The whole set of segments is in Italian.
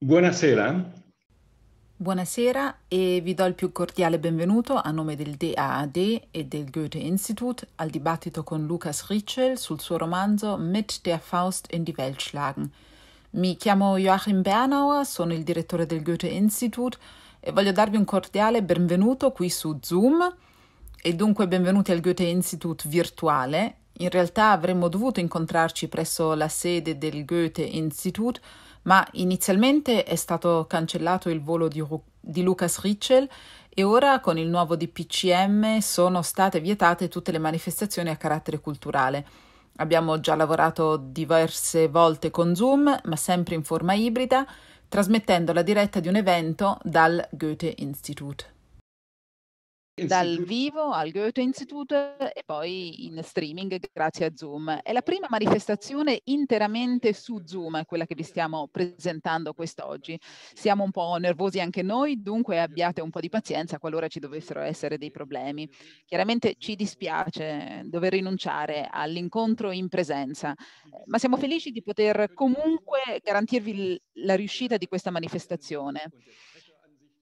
Buonasera. Buonasera e vi do il più cordiale benvenuto a nome del DAAD e del Goethe Institut al dibattito con Lukas Ritschel sul suo romanzo Mit der Faust in die Welt schlagen. Mi chiamo Joachim Bernauer, sono il direttore del Goethe Institut e voglio darvi un cordiale benvenuto qui su Zoom e dunque benvenuti al Goethe Institut virtuale. In realtà avremmo dovuto incontrarci presso la sede del Goethe Institut ma inizialmente è stato cancellato il volo di, Ru- di Lucas Richel e ora con il nuovo DPCM sono state vietate tutte le manifestazioni a carattere culturale. Abbiamo già lavorato diverse volte con Zoom, ma sempre in forma ibrida, trasmettendo la diretta di un evento dal Goethe Institute dal vivo al Goethe Institute e poi in streaming grazie a Zoom. È la prima manifestazione interamente su Zoom, quella che vi stiamo presentando quest'oggi. Siamo un po' nervosi anche noi, dunque abbiate un po' di pazienza qualora ci dovessero essere dei problemi. Chiaramente ci dispiace dover rinunciare all'incontro in presenza, ma siamo felici di poter comunque garantirvi la riuscita di questa manifestazione.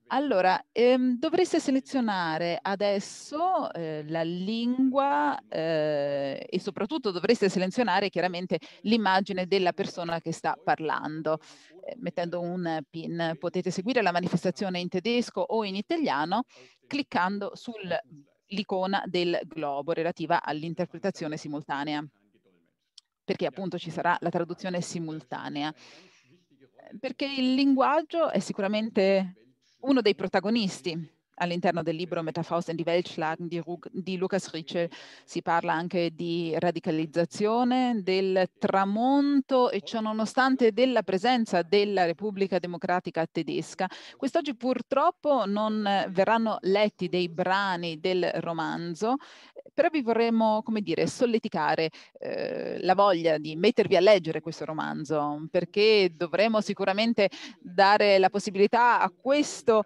Allora, ehm, dovreste selezionare adesso eh, la lingua eh, e soprattutto dovreste selezionare chiaramente l'immagine della persona che sta parlando. Eh, mettendo un pin potete seguire la manifestazione in tedesco o in italiano cliccando sull'icona del globo relativa all'interpretazione simultanea, perché appunto ci sarà la traduzione simultanea. Perché il linguaggio è sicuramente uno dei protagonisti all'interno del libro Metafaust in die Welt schlagen di, Rug, di Lucas Richel si parla anche di radicalizzazione, del tramonto e ciò nonostante della presenza della Repubblica Democratica Tedesca. Quest'oggi purtroppo non verranno letti dei brani del romanzo, però vi vorremmo, come dire, solleticare eh, la voglia di mettervi a leggere questo romanzo, perché dovremo sicuramente dare la possibilità a questo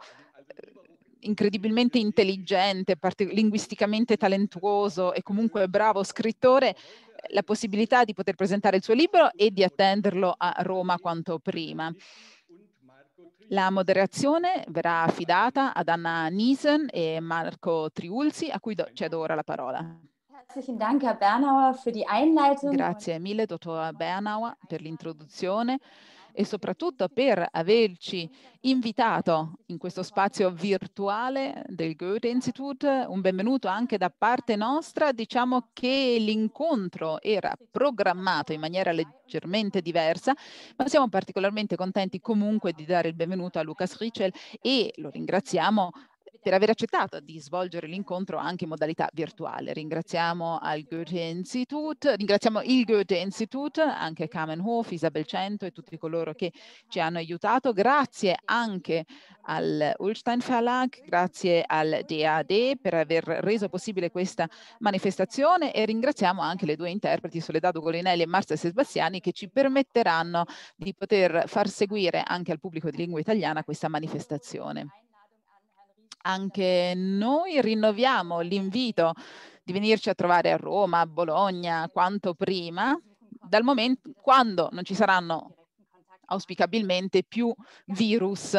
incredibilmente intelligente, linguisticamente talentuoso e comunque bravo scrittore, la possibilità di poter presentare il suo libro e di attenderlo a Roma quanto prima. La moderazione verrà affidata ad Anna Niesen e Marco Triulzi, a cui cedo ora la parola. Grazie mille, dottor Bernauer, per l'introduzione e soprattutto per averci invitato in questo spazio virtuale del Goethe Institute. Un benvenuto anche da parte nostra. Diciamo che l'incontro era programmato in maniera leggermente diversa, ma siamo particolarmente contenti comunque di dare il benvenuto a Lucas Richel e lo ringraziamo per aver accettato di svolgere l'incontro anche in modalità virtuale. Ringraziamo il Goethe Institute, ringraziamo il Goethe Institute, anche Kamenhof, Isabel Cento e tutti coloro che ci hanno aiutato. Grazie anche al Ulstein Verlag, grazie al DAD per aver reso possibile questa manifestazione e ringraziamo anche le due interpreti Soledado Golinelli e Marzia Sebastiani che ci permetteranno di poter far seguire anche al pubblico di lingua italiana questa manifestazione anche noi rinnoviamo l'invito di venirci a trovare a Roma, a Bologna, quanto prima, dal momento quando non ci saranno auspicabilmente più virus.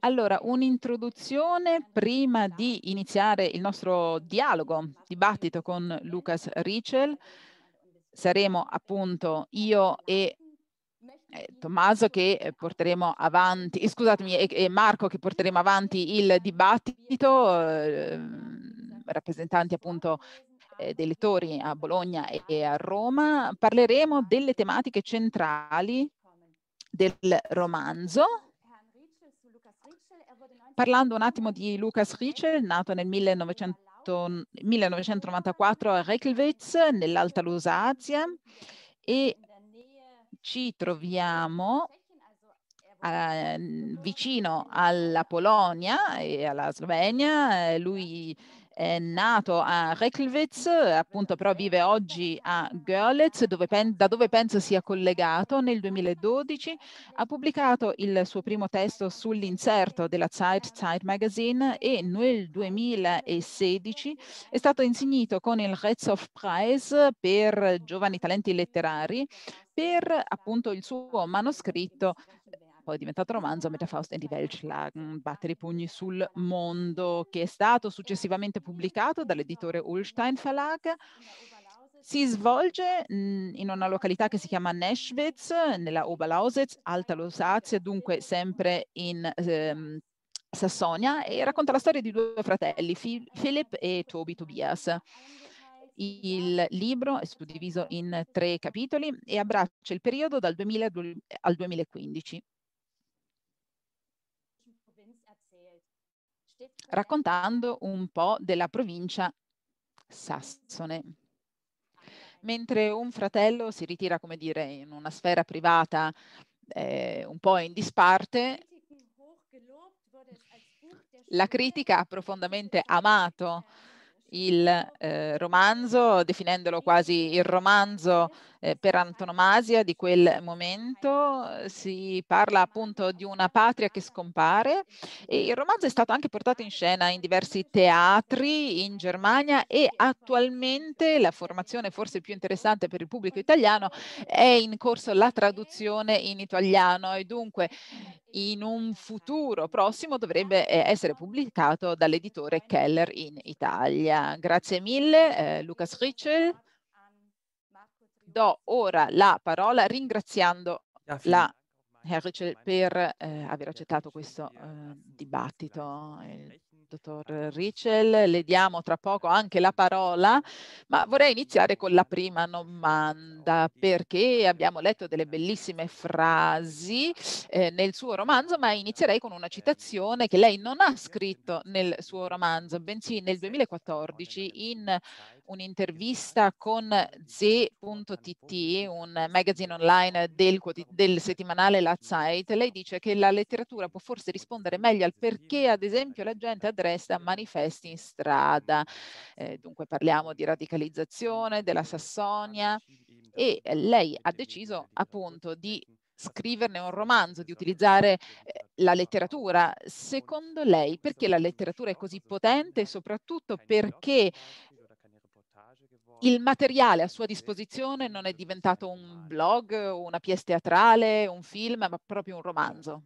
Allora, un'introduzione prima di iniziare il nostro dialogo, dibattito con Lucas Richel. Saremo appunto io e eh, Tommaso che eh, porteremo avanti, eh, scusatemi, e, e Marco che porteremo avanti il dibattito, eh, rappresentanti appunto eh, dei lettori a Bologna e, e a Roma, parleremo delle tematiche centrali del romanzo, parlando un attimo di Lucas Rietschel, nato nel 1900, 1994 a Reykjavik, nell'Alta Lusazia, e ci troviamo a, mm, vicino alla Polonia e alla Slovenia, lui è nato a Reykjavik, appunto però vive oggi a Görlitz, dove da dove penso sia collegato. Nel 2012 ha pubblicato il suo primo testo sull'inserto della Zeit Zeit Magazine e nel 2016 è stato insignito con il Retzov Prize per giovani talenti letterari per appunto il suo manoscritto poi è diventato romanzo, Metafausta in die Welt schlagen, battere i pugni sul mondo, che è stato successivamente pubblicato dall'editore Ulstein Verlag si svolge in una località che si chiama Neschwitz, nella Oberlausitz, Alta Lusazia, dunque sempre in ehm, Sassonia, e racconta la storia di due fratelli, Philip e Toby Tobias. Il libro è suddiviso in tre capitoli e abbraccia il periodo dal 2000 al 2015. raccontando un po' della provincia sassone. Mentre un fratello si ritira, come dire, in una sfera privata eh, un po' in disparte, la critica ha profondamente amato il eh, romanzo, definendolo quasi il romanzo eh, per antonomasia di quel momento. Eh, si parla appunto di una patria che scompare e il romanzo è stato anche portato in scena in diversi teatri in Germania e attualmente la formazione forse più interessante per il pubblico italiano è in corso la traduzione in italiano e dunque in un futuro prossimo dovrebbe eh, essere pubblicato dall'editore Keller in Italia. Italia. Grazie mille, eh, Lucas Richel. Do ora la parola ringraziando la Herr Richel per eh, aver accettato questo eh, dibattito, il dottor Richel, le diamo tra poco anche la parola, ma vorrei iniziare con la prima domanda perché abbiamo letto delle bellissime frasi eh, nel suo romanzo, ma inizierei con una citazione che lei non ha scritto nel suo romanzo, bensì nel 2014 in un'intervista con Z.tt, un magazine online del, del settimanale La Zeit, lei dice che la letteratura può forse rispondere meglio al perché, ad esempio, la gente ha Dresda manifesti in strada. Eh, dunque parliamo di radicalizzazione della Sassonia e lei ha deciso appunto di scriverne un romanzo, di utilizzare eh, la letteratura. Secondo lei perché la letteratura è così potente e soprattutto perché il materiale a sua disposizione non è diventato un blog, una pièce teatrale, un film, ma proprio un romanzo?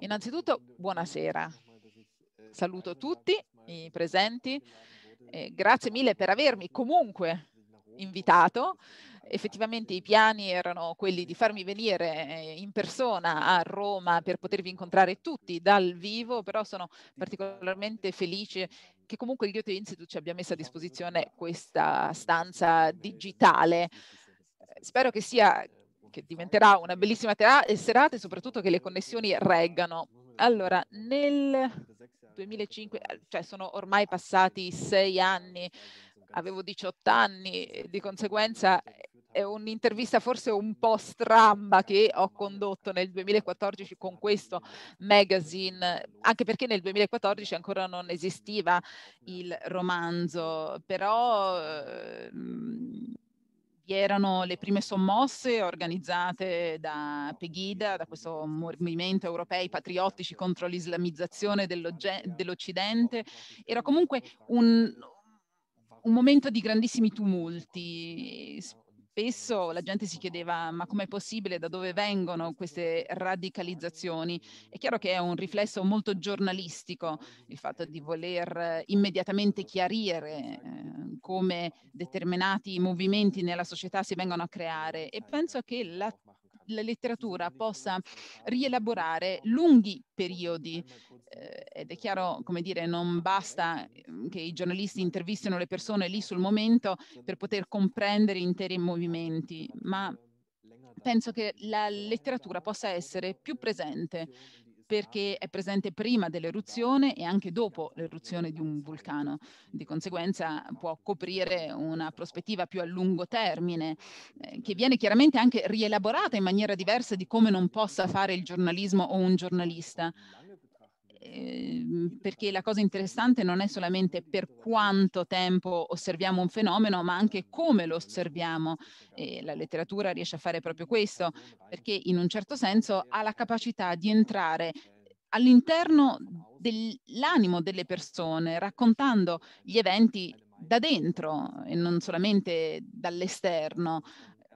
Innanzitutto, buonasera. Saluto tutti i presenti. Eh, grazie mille per avermi comunque invitato. Effettivamente i piani erano quelli di farmi venire eh, in persona a Roma per potervi incontrare tutti dal vivo, però sono particolarmente felice che comunque il Goethe Institute ci abbia messo a disposizione questa stanza digitale. Spero che sia che diventerà una bellissima eh, serata e soprattutto che le connessioni reggano. Allora, nel 2005, eh, cioè sono ormai passati sei anni, avevo 18 anni, di conseguenza è un'intervista forse un po' stramba che ho condotto nel 2014 con questo magazine, anche perché nel 2014 ancora non esisteva il romanzo, però ehm, vi erano le prime sommosse organizzate da Pegida, da questo movimento europei patriottici contro l'islamizzazione dell'Occidente. Era comunque un, un momento di grandissimi tumulti, spesso la gente si chiedeva ma com'è possibile, da dove vengono queste radicalizzazioni? È chiaro che è un riflesso molto giornalistico il fatto di voler immediatamente chiarire eh, come determinati movimenti nella società si vengono a creare e penso che la la letteratura possa rielaborare lunghi periodi. Eh, ed è chiaro, come dire, non basta che i giornalisti intervistino le persone lì sul momento per poter comprendere interi movimenti, ma penso che la letteratura possa essere più presente perché è presente prima dell'eruzione e anche dopo l'eruzione di un vulcano. Di conseguenza può coprire una prospettiva più a lungo termine, eh, che viene chiaramente anche rielaborata in maniera diversa di come non possa fare il giornalismo o un giornalista. Ehm, perché la cosa interessante non è solamente per quanto tempo osserviamo un fenomeno, ma anche come lo osserviamo. E la letteratura riesce a fare proprio questo, perché in un certo senso ha la capacità di entrare all'interno dell'animo delle persone, raccontando gli eventi da dentro e non solamente dall'esterno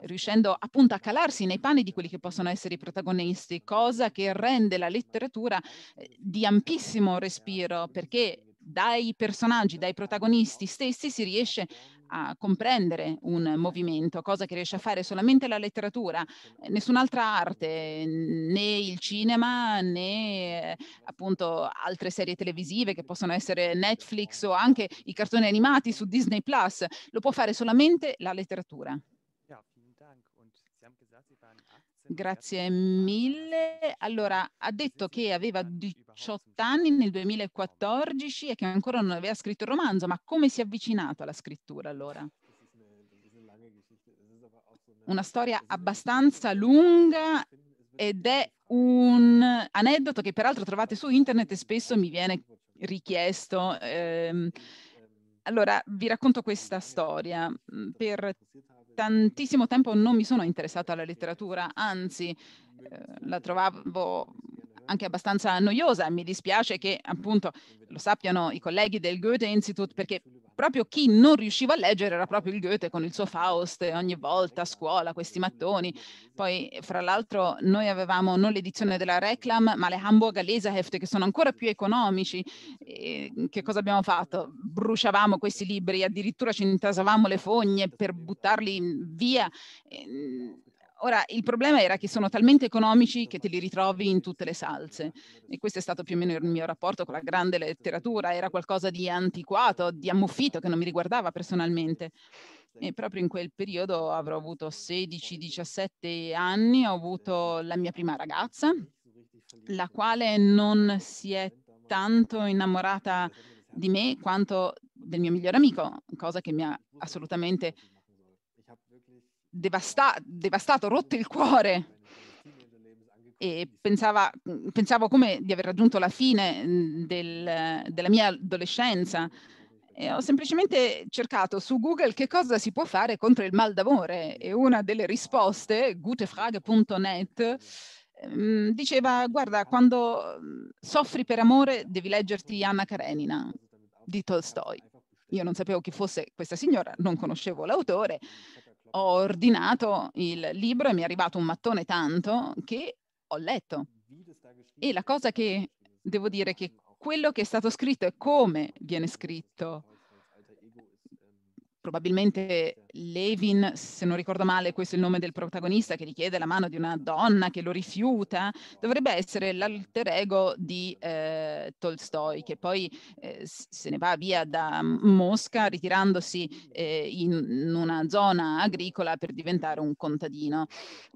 riuscendo appunto a calarsi nei panni di quelli che possono essere i protagonisti, cosa che rende la letteratura eh, di ampissimo respiro perché dai personaggi, dai protagonisti stessi si riesce a comprendere un movimento, cosa che riesce a fare solamente la letteratura, eh, nessun'altra arte, né il cinema né eh, appunto altre serie televisive che possono essere Netflix o anche i cartoni animati su Disney Plus, lo può fare solamente la letteratura. Grazie mille. Allora, ha detto che aveva 18 anni nel 2014 e che ancora non aveva scritto il romanzo, ma come si è avvicinato alla scrittura allora? Una storia abbastanza lunga ed è un aneddoto che peraltro trovate su internet e spesso mi viene richiesto. Ehm, allora, vi racconto questa storia. Mm, per tantissimo tempo non mi sono interessata alla letteratura, anzi eh, la trovavo anche abbastanza noiosa mi dispiace che appunto lo sappiano i colleghi del Goethe Institute perché proprio chi non riusciva a leggere era proprio il Goethe con il suo Faust ogni volta a scuola, questi mattoni. Poi fra l'altro noi avevamo non l'edizione della Reclam ma le Hamburger Lesehefte che sono ancora più economici. E che cosa abbiamo fatto? Bruciavamo questi libri, addirittura ci intasavamo le fogne per buttarli via. E ehm, Ora, il problema era che sono talmente economici che te li ritrovi in tutte le salse e questo è stato più o meno il mio rapporto con la grande letteratura, era qualcosa di antiquato, di ammuffito che non mi riguardava personalmente. E proprio in quel periodo avrò avuto 16-17 anni, ho avuto la mia prima ragazza, la quale non si è tanto innamorata di me quanto del mio migliore amico, cosa che mi ha assolutamente devasta- devastato, rotto il cuore e pensava, pensavo come di aver raggiunto la fine mm, del, della mia adolescenza. E ho semplicemente cercato su Google che cosa si può fare contro il mal d'amore e una delle risposte, gutefrage.net, mm, diceva guarda quando mm, soffri per amore devi leggerti Anna Karenina di Tolstoi. Io non sapevo chi fosse questa signora, non conoscevo l'autore, ho ordinato il libro e mi è arrivato un mattone tanto che ho letto. E la cosa che devo dire è che quello che è stato scritto e come viene scritto, probabilmente Levin, se non ricordo male, questo è il nome del protagonista che richiede la mano di una donna che lo rifiuta, dovrebbe essere l'alter ego di eh, Tolstoi, che poi eh, se ne va via da mm, Mosca ritirandosi eh, in una zona agricola per diventare un contadino.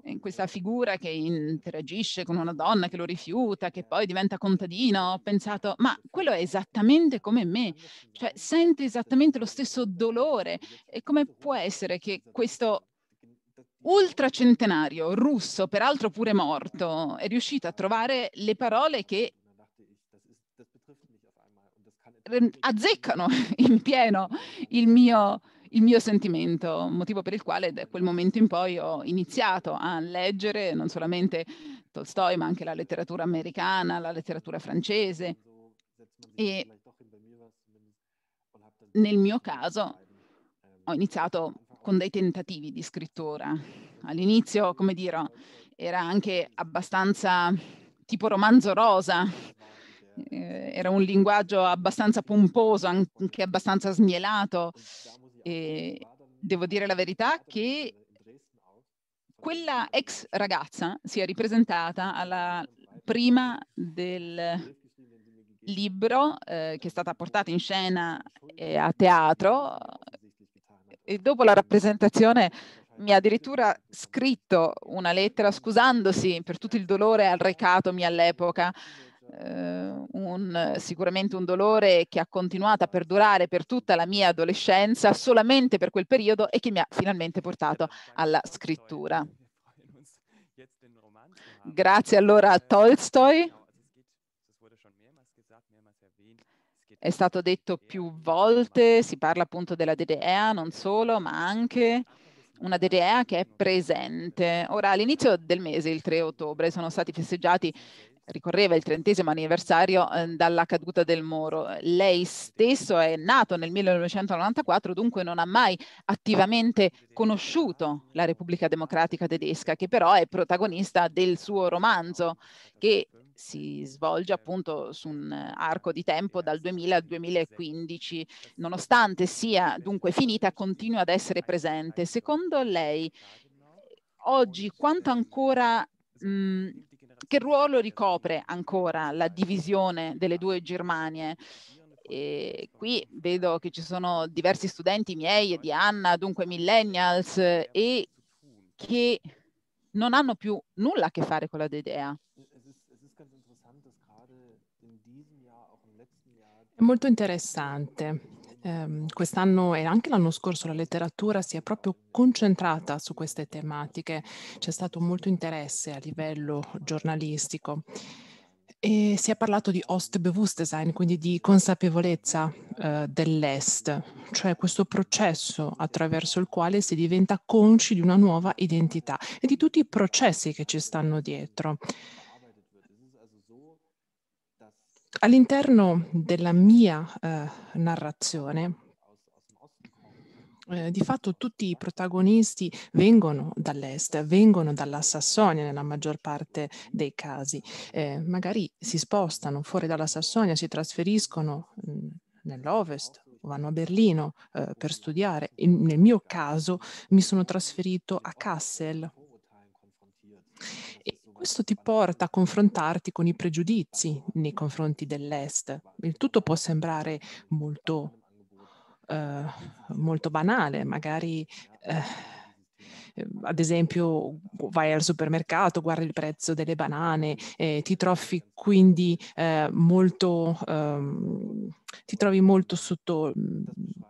E questa figura che interagisce con una donna che lo rifiuta, che poi diventa contadino, ho pensato, ma quello è esattamente come me, cioè sente esattamente lo stesso dolore e come può essere essere che questo ultracentenario russo, peraltro pure morto, è riuscito a trovare le parole che azzeccano in pieno il mio, il mio, sentimento, motivo per il quale da quel momento in poi ho iniziato a leggere non solamente Tolstoi, ma anche la letteratura americana, la letteratura francese. E nel mio caso ho iniziato con dei tentativi di scrittura. All'inizio, come dire, era anche abbastanza tipo romanzo rosa, eh, era un linguaggio abbastanza pomposo, anche abbastanza smielato. E devo dire la verità che quella ex ragazza si è ripresentata alla prima del libro eh, che è stata portata in scena eh, a teatro e dopo la rappresentazione mi ha addirittura scritto una lettera scusandosi per tutto il dolore arrecatomi all'epoca, eh, un, sicuramente un dolore che ha continuato a perdurare per tutta la mia adolescenza, solamente per quel periodo e che mi ha finalmente portato alla scrittura. Grazie allora a Tolstoi è stato detto più volte, si parla appunto della DDEA non solo, ma anche una DDEA che è presente. Ora, all'inizio del mese, il 3 ottobre, sono stati festeggiati ricorreva il trentesimo anniversario eh, dalla caduta del Moro. Lei stesso è nato nel 1994, dunque non ha mai attivamente conosciuto la Repubblica Democratica Tedesca, che però è protagonista del suo romanzo, che si svolge appunto su un arco di tempo dal 2000 al 2015, eh nonostante sia dunque finita, continua ad essere ecco, presente. Ecco. Secondo lei, oggi quanto ancora, esatto, mh, mhmm, che ruolo ricopre ancora la divisione delle due Germanie? E qui vedo che ci sono diversi studenti miei e di Anna, dunque millennials, e che non hanno più nulla a che fare con la DDA. È molto interessante. Um, quest'anno e anche l'anno scorso la letteratura si è proprio concentrata su queste tematiche, c'è stato molto interesse a livello giornalistico e si è parlato di Ostbewusstsein, quindi di consapevolezza uh, dell'est, cioè questo processo attraverso il quale si diventa consci di una nuova identità e di tutti i processi che ci stanno dietro all'interno della mia eh, narrazione, eh, di fatto tutti i protagonisti vengono dall'est, vengono dalla Sassonia nella maggior parte dei casi. Eh, magari si spostano fuori dalla Sassonia, si trasferiscono mm, nell'ovest o vanno a Berlino eh, per studiare. In, nel mio caso mi sono trasferito a Kassel questo ti porta a confrontarti con i pregiudizi nei confronti dell'Est. Il tutto può sembrare molto, eh, molto banale, magari eh, Ehm, ad esempio vai al supermercato, guardi il prezzo delle banane, eh, ti trovi quindi eh, molto, ehm, ti trovi molto sotto, mhmm,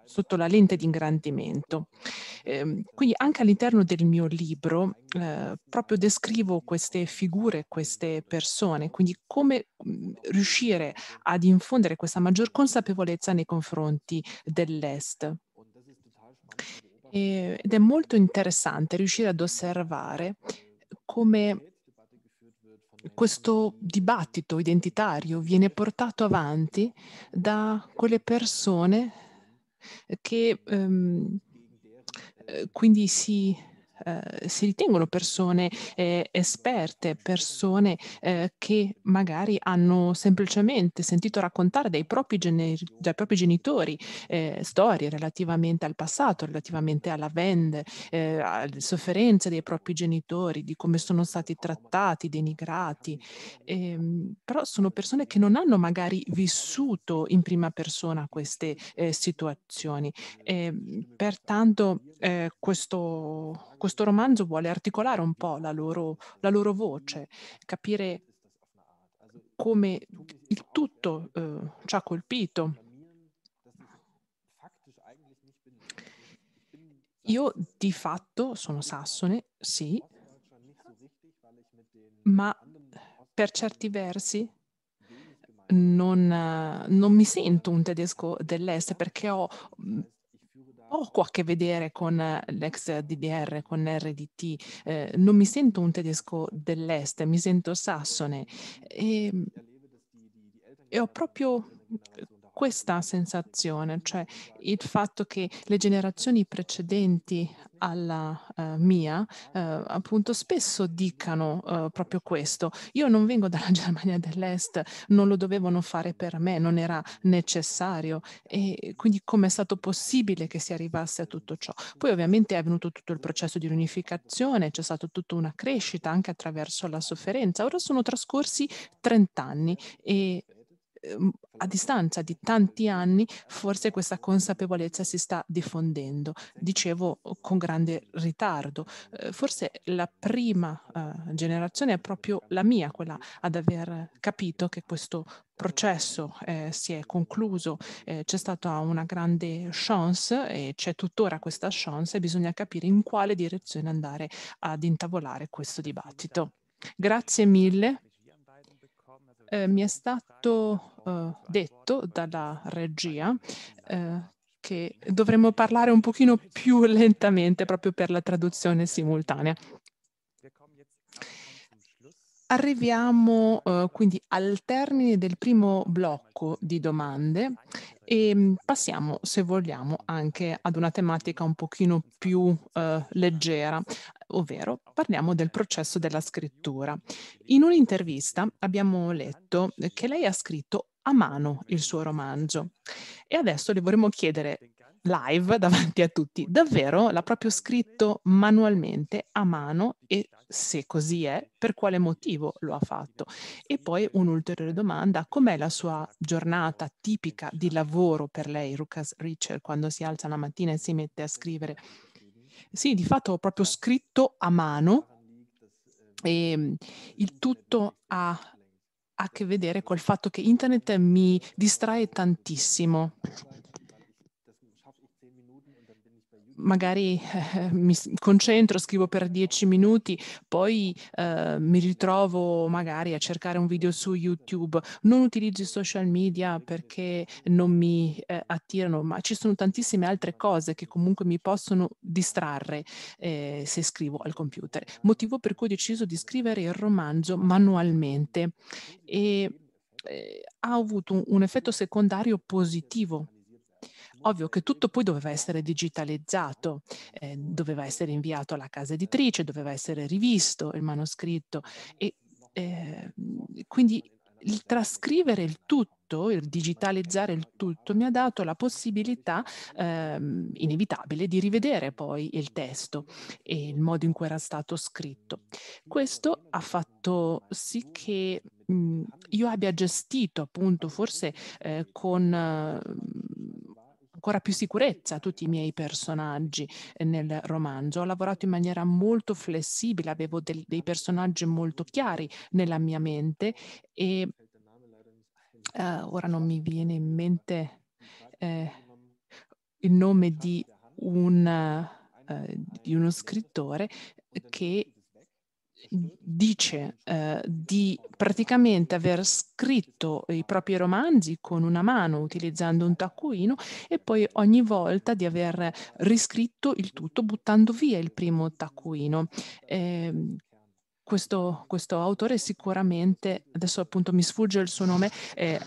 sotto la lente di ingrandimento. Eh, quindi anche all'interno del mio libro eh, proprio descrivo queste figure, queste persone, quindi come mhmm, riuscire ad infondere questa maggior consapevolezza nei confronti dell'Est. Ed è molto interessante riuscire ad osservare come questo dibattito identitario viene portato avanti da quelle persone che ehm, eh, quindi si eh, si ritengono persone eh, esperte, persone eh, che magari hanno semplicemente sentito raccontare dai propri, gene- dai propri genitori eh, storie relativamente al passato, relativamente alla vende, eh, alle sofferenze dei propri genitori, di come sono stati trattati, denigrati, ehm, però sono persone che non hanno magari vissuto in prima persona queste situazioni. Ehm, pertanto questo questo romanzo vuole articolare un po' la loro, la loro voce, capire come il tutto eh, ci ha colpito. Io di fatto sono sassone, sì, ma per certi versi non, non, mi sento un tedesco dell'est perché ho poco a che vedere con eh, l'ex DDR, con RDT, eh, non mi sento un tedesco dell'est, mi sento sassone e, ehm, e ho proprio questa sensazione, cioè il fatto che le generazioni precedenti alla uh, mia uh, appunto spesso dicano uh, proprio questo. Io non vengo dalla Germania dell'Est, non lo dovevano fare per me, non era necessario e quindi com'è stato possibile che si arrivasse a tutto ciò? Poi ovviamente è avvenuto tutto il processo di riunificazione, c'è stata tutta una crescita anche attraverso la sofferenza. Ora sono trascorsi 30 anni e Ehm, a distanza di tanti anni forse questa consapevolezza si sta diffondendo, dicevo con grande ritardo. Eh, forse la prima eh, generazione è proprio la mia, quella ad aver capito che questo processo eh, si è concluso, eh, c'è stata una grande chance e c'è tuttora questa chance e bisogna capire in quale direzione andare ad intavolare questo dibattito. Grazie mille eh, mi è stato eh, detto dalla regia eh, che dovremmo parlare un pochino più lentamente proprio per la traduzione simultanea. Arriviamo eh, quindi al termine del primo blocco di domande e ehm, passiamo, se vogliamo, anche ad una tematica un pochino più eh, leggera, ovvero parliamo del processo della scrittura. In un'intervista abbiamo letto che lei ha scritto a mano il suo romanzo e adesso le vorremmo chiedere live davanti a tutti. Davvero l'ha proprio scritto manualmente, a mano e se così è, per quale motivo lo ha fatto. E poi un'ulteriore domanda, com'è la sua giornata tipica di lavoro per lei, Lucas Richard, quando si alza la mattina e si mette a scrivere? Sì, di fatto ho proprio scritto a mano e ehm, il tutto ha a che vedere col fatto che internet mi distrae tantissimo magari eh, mi concentro, scrivo per dieci minuti, poi eh, mi ritrovo magari a cercare un video su YouTube. Non utilizzo i social media perché non mi eh, attirano, ma ci sono tantissime altre cose che comunque mi possono distrarre eh, se scrivo al computer. Motivo per cui ho deciso di scrivere il romanzo manualmente e eh, ha avuto un, un effetto secondario positivo Ovvio che tutto poi doveva essere digitalizzato, eh, doveva essere inviato alla casa editrice, doveva essere rivisto il manoscritto e eh, quindi il trascrivere il tutto, il digitalizzare il tutto, mi ha dato la possibilità ehm, inevitabile di rivedere poi il testo e il modo in cui era stato scritto. Questo ha fatto sì che mh, mhmm, io abbia gestito appunto forse eh, con... Eh, ancora più sicurezza a tutti i miei personaggi eh, nel romanzo. Ho lavorato in maniera molto flessibile, avevo del, dei personaggi molto chiari nella mia mente e uh, ora non mi viene in mente eh, il nome di, una, uh, eh, di uno scrittore che dice eh, di praticamente aver scritto i propri romanzi con una mano utilizzando un taccuino e poi ogni volta di aver riscritto il tutto buttando via il primo taccuino. Eh, questo, questo, autore sicuramente, adesso appunto mi sfugge il suo nome, eh,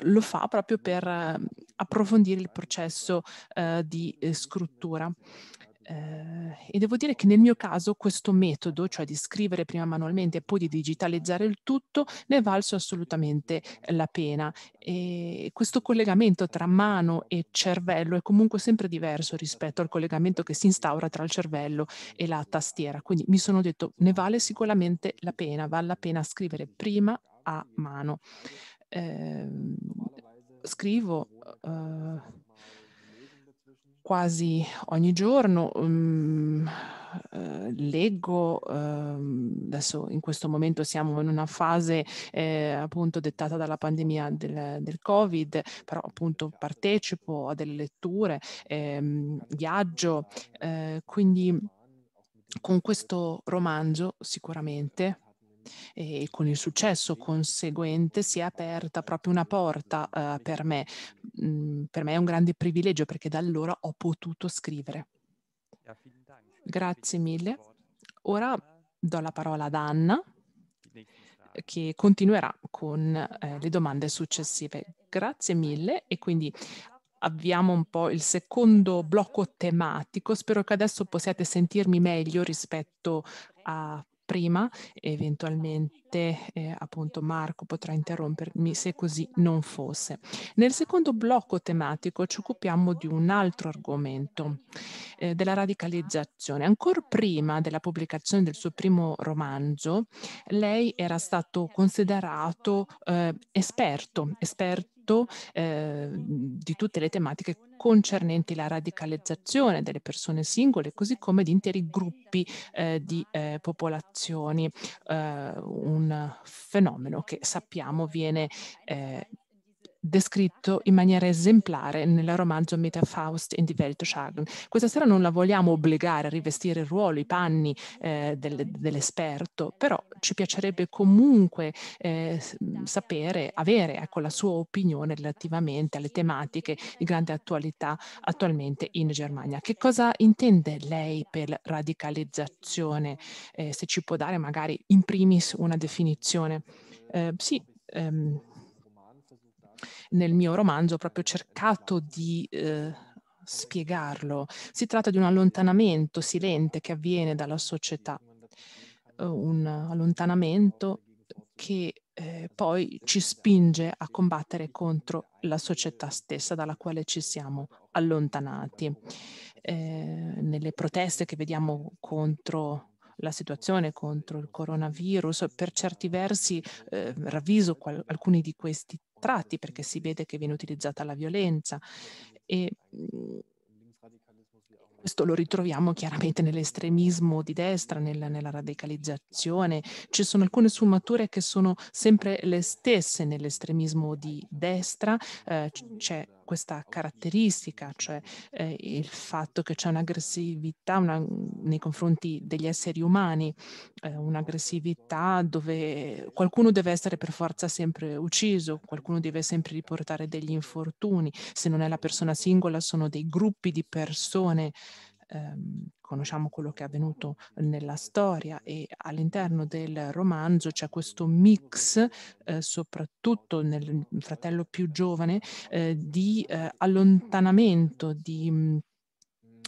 lo fa proprio per eh, approfondire il processo eh, di eh, scrittura. Eh, e devo dire che nel mio caso questo metodo, cioè di scrivere prima manualmente e poi di digitalizzare il tutto, ne è valso assolutamente la pena. E questo collegamento tra mano e cervello è comunque sempre diverso rispetto al collegamento che si instaura tra il cervello e la tastiera. Quindi mi sono detto, ne vale sicuramente la pena, vale la pena scrivere prima a mano. Eh, scrivo... Eh, quasi ogni giorno. Um, Uh, leggo, uh, adesso in questo momento siamo in una fase eh, appunto dettata dalla pandemia del, del, Covid, però appunto partecipo a delle letture, ehm, viaggio, eh, quindi con questo romanzo sicuramente e con il successo conseguente si è aperta proprio una porta uh, per me. Mm, per me è un grande privilegio perché da allora ho potuto scrivere. Grazie mille. Ora do la parola ad Anna che continuerà con eh, le domande successive. Grazie mille e quindi avviamo un po' il secondo blocco tematico. Spero che adesso possiate sentirmi meglio rispetto a prima, eventualmente eh, appunto Marco potrà interrompermi se così non fosse. Nel secondo blocco tematico ci occupiamo di un altro argomento, eh, della radicalizzazione. Ancora prima della pubblicazione del suo primo romanzo, lei era stato considerato eh, esperto, esperto eh, di tutte le tematiche concernenti la radicalizzazione delle persone singole, così come di interi gruppi eh, di eh, popolazioni, eh, un fenomeno che sappiamo viene eh, descritto in maniera esemplare nel romanzo Meta Faust in Die Welt Weltschlagen. Questa sera non la vogliamo obbligare a rivestire il ruolo, i panni eh, del, dell'esperto, però ci piacerebbe comunque eh, sapere, avere ecco, la sua opinione relativamente alle tematiche di grande attualità attualmente in Germania. Che cosa intende lei per radicalizzazione? Eh, se ci può dare magari in primis una definizione. Eh, sì, ehm, nel mio romanzo ho proprio cercato di eh, spiegarlo. Si tratta di un allontanamento silente che avviene dalla società, eh, un allontanamento che eh, poi ci spinge a combattere contro la società stessa dalla quale ci siamo allontanati. Eh, nelle proteste che vediamo contro la situazione contro il coronavirus, per certi versi eh, ravviso qual- alcuni di questi tratti perché si vede che viene utilizzata la violenza e mm, questo lo ritroviamo chiaramente nell'estremismo di destra, nella, nella, radicalizzazione. Ci sono alcune sfumature che sono sempre le stesse nell'estremismo di destra. Eh, c'è questa caratteristica, cioè eh, il fatto che c'è un'aggressività una, mhmm, nei confronti degli esseri umani, eh, un'aggressività dove qualcuno deve essere per forza sempre ucciso, qualcuno deve sempre riportare degli infortuni, se non è la persona singola sono dei gruppi di persone ehm, conosciamo quello che è avvenuto nella storia e all'interno del romanzo c'è questo mix, eh, soprattutto nel fratello più giovane, eh, di eh, allontanamento, di mm,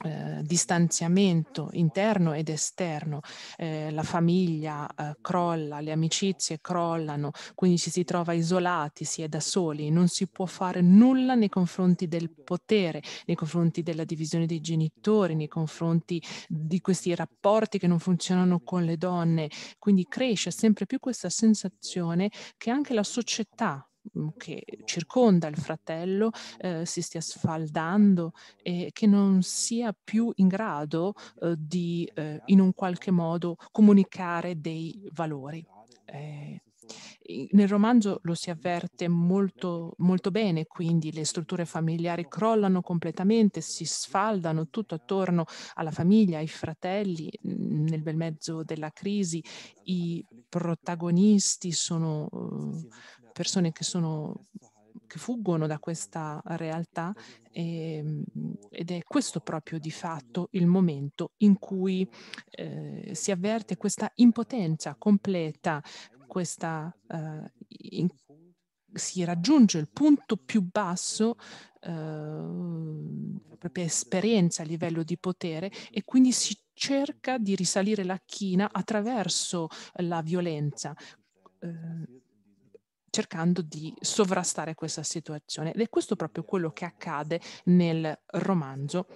eh, distanziamento interno ed esterno, eh, la famiglia eh, crolla, le amicizie crollano, quindi ci si trova isolati, si è da soli, non si può fare nulla nei confronti del potere, nei confronti della divisione dei genitori, nei confronti di questi rapporti che non funzionano con le donne, quindi cresce sempre più questa sensazione che anche la società Mhmm, che circonda il fratello eh, si stia sfaldando e che non sia più in grado eh, di eh, in un qualche modo comunicare dei valori. Eh, nel romanzo lo si avverte molto, molto, bene, quindi le strutture familiari crollano completamente, si sfaldano tutto attorno alla famiglia, ai fratelli, nel bel mezzo della crisi i protagonisti sono, ehm, persone che, sono, che fuggono da questa realtà e, ehm, ed è questo proprio di fatto il momento in cui eh, si avverte questa impotenza completa, questa, eh, in, si raggiunge il punto più basso eh, propria esperienza a livello di potere e quindi si cerca di risalire la china attraverso la violenza. Eh, cercando di sovrastare questa situazione. Ed è questo proprio quello che accade nel romanzo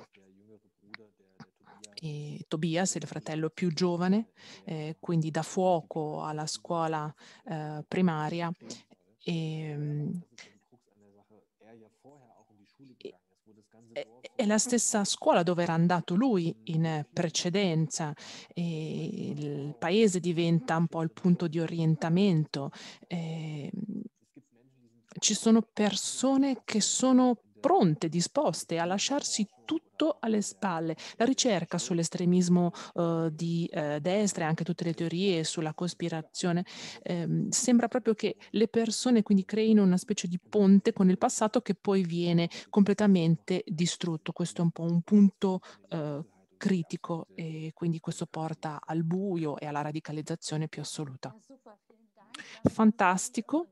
e Tobias, il fratello più giovane, eh, quindi da fuoco alla scuola eh, primaria e ehm, è la stessa scuola dove era andato lui in precedenza e il paese diventa un po' il punto di orientamento. E ehm, ci sono persone che sono pronte, disposte a lasciarsi tutto alle spalle. La ricerca sull'estremismo eh, di eh, destra e anche tutte le teorie sulla cospirazione ehm, sembra proprio che le persone quindi creino una specie di ponte con il passato che poi viene completamente distrutto. Questo è un po' un punto eh, critico e quindi questo porta al buio e alla radicalizzazione più assoluta. Fantastico.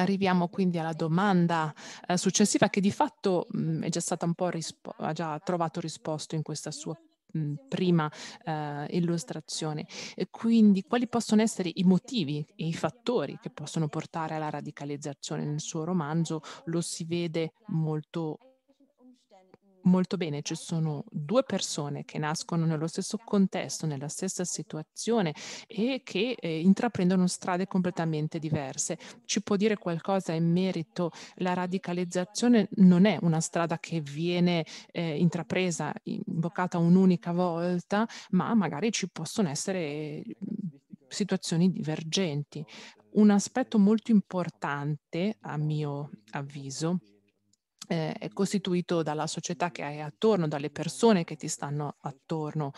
Arriviamo quindi alla domanda eh, successiva che di fatto mh, mm, è già stata un po' rispo- ha già trovato risposto in questa sua mm, prima eh, illustrazione. E quindi quali possono essere i motivi e i fattori che possono portare alla radicalizzazione nel suo romanzo? Lo si vede molto molto bene, ci sono due persone che nascono nello stesso contesto, nella stessa situazione e che eh, intraprendono strade completamente diverse. Ci può dire qualcosa in merito? La radicalizzazione non è una strada che viene eh, intrapresa, invocata un'unica volta, ma magari ci possono essere mm, situazioni divergenti. Un aspetto molto importante, a mio avviso, eh, è costituito dalla società che hai attorno, dalle persone che ti stanno attorno,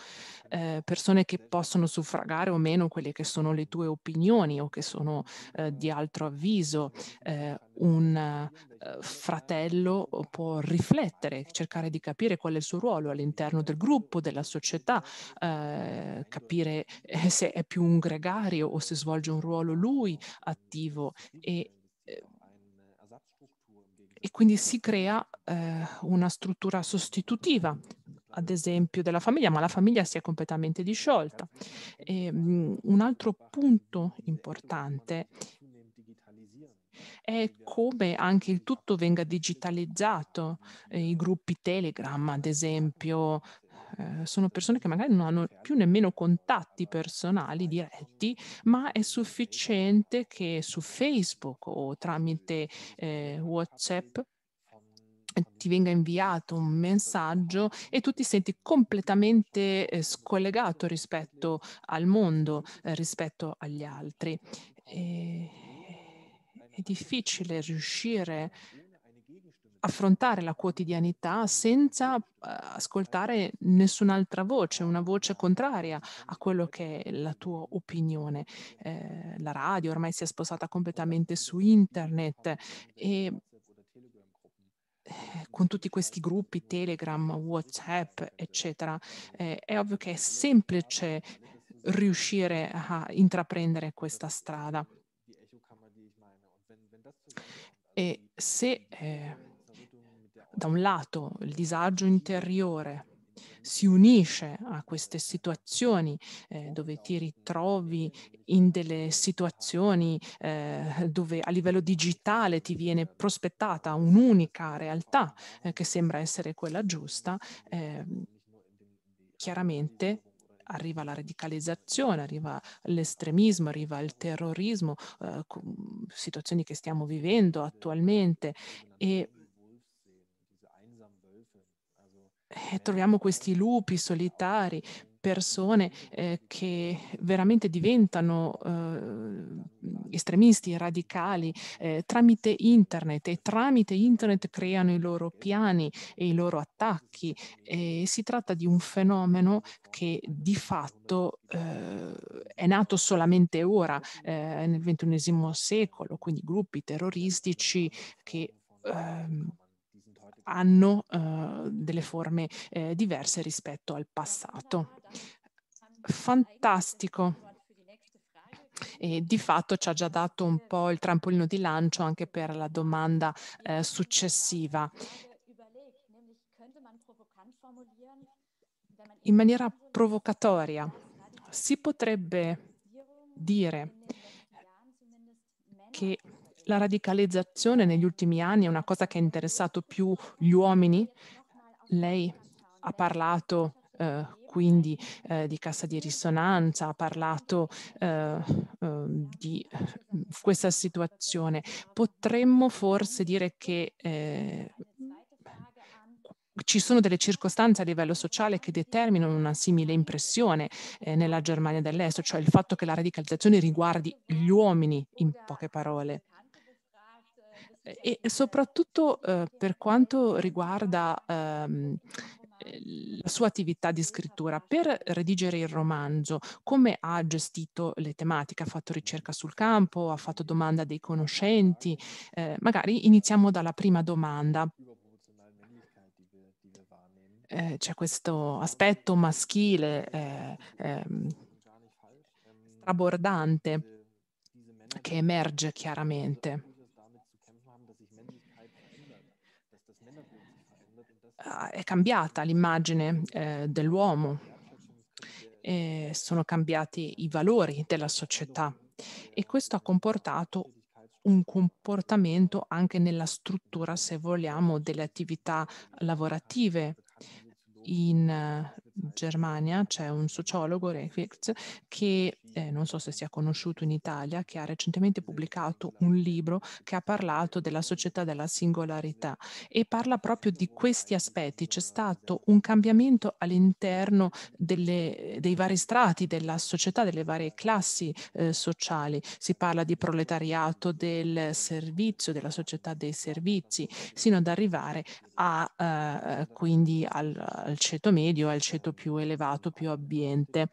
eh, persone che possono suffragare o meno quelle che sono le tue opinioni o che sono eh, di altro avviso. Eh, un eh, fratello può riflettere, cercare di capire qual è il suo ruolo all'interno del gruppo, della società, eh, capire se è più un gregario o se svolge un ruolo lui attivo e e quindi si crea eh, una struttura sostitutiva, ad esempio della famiglia, ma la famiglia si è completamente disciolta. E, mh, mm, un altro punto importante è come anche il tutto venga digitalizzato, eh, i gruppi Telegram ad esempio eh, sono persone che magari non hanno più nemmeno contatti personali diretti, ma è sufficiente che su Facebook o tramite eh, WhatsApp ti venga inviato un messaggio e tu ti senti completamente eh, scollegato rispetto al mondo, eh, rispetto agli altri. E, è difficile riuscire affrontare la quotidianità senza eh, ascoltare nessun'altra voce, una voce contraria a quello che è la tua opinione. Eh, la radio ormai si è sposata completamente su internet e eh, con tutti questi gruppi, Telegram, Whatsapp, eccetera, eh, è ovvio che è semplice riuscire a intraprendere questa strada. E se eh, da un lato il disagio interiore si unisce a queste situazioni eh, dove ti ritrovi in delle situazioni eh, dove a livello digitale ti viene prospettata un'unica realtà eh, che sembra essere quella giusta, ehm, chiaramente arriva la radicalizzazione, arriva l'estremismo, arriva il terrorismo, eh, situazioni che stiamo vivendo attualmente e eh, troviamo questi lupi solitari, persone eh, che veramente diventano eh, estremisti radicali eh, tramite internet e tramite internet creano i loro piani e i loro attacchi. E si tratta di un fenomeno che di fatto eh, è nato solamente ora, eh, nel XXI secolo, quindi gruppi terroristici che ehm, hanno eh, delle forme eh, diverse rispetto al passato. Fantastico. E di fatto ci ha già dato un po' il trampolino di lancio anche per la domanda eh, successiva. In maniera provocatoria si potrebbe dire che la radicalizzazione negli ultimi anni è una cosa che ha interessato più gli uomini. Lei ha parlato eh, quindi eh, di cassa di risonanza, ha parlato eh, eh di eh, questa situazione. Potremmo forse dire che eh, ci sono delle circostanze a livello sociale che determinano una simile impressione eh, nella Germania dell'Est, cioè il fatto che la radicalizzazione riguardi gli uomini, in poche parole e soprattutto eh, per quanto riguarda ehm, la sua attività di scrittura per redigere il romanzo, come ha gestito le tematiche? Ha fatto ricerca sul campo, ha fatto domanda dei conoscenti? Eh, magari iniziamo dalla prima domanda. Eh, c'è questo aspetto maschile eh, eh strabordante che emerge chiaramente. Ah, è cambiata l'immagine eh, dell'uomo, eh, sono cambiati i valori della società e questo ha comportato un comportamento anche nella struttura, se vogliamo, delle attività lavorative in Germania c'è un sociologo, Refix, che eh, non so se sia conosciuto in Italia, che ha recentemente pubblicato un libro che ha parlato della società della singolarità e parla proprio di questi aspetti. C'è stato un cambiamento all'interno delle, dei vari strati della società, delle varie classi eh, sociali. Si parla di proletariato del servizio, della società dei servizi, sino ad arrivare a, eh, quindi al, al ceto medio, al ceto concetto più elevato, più ambiente.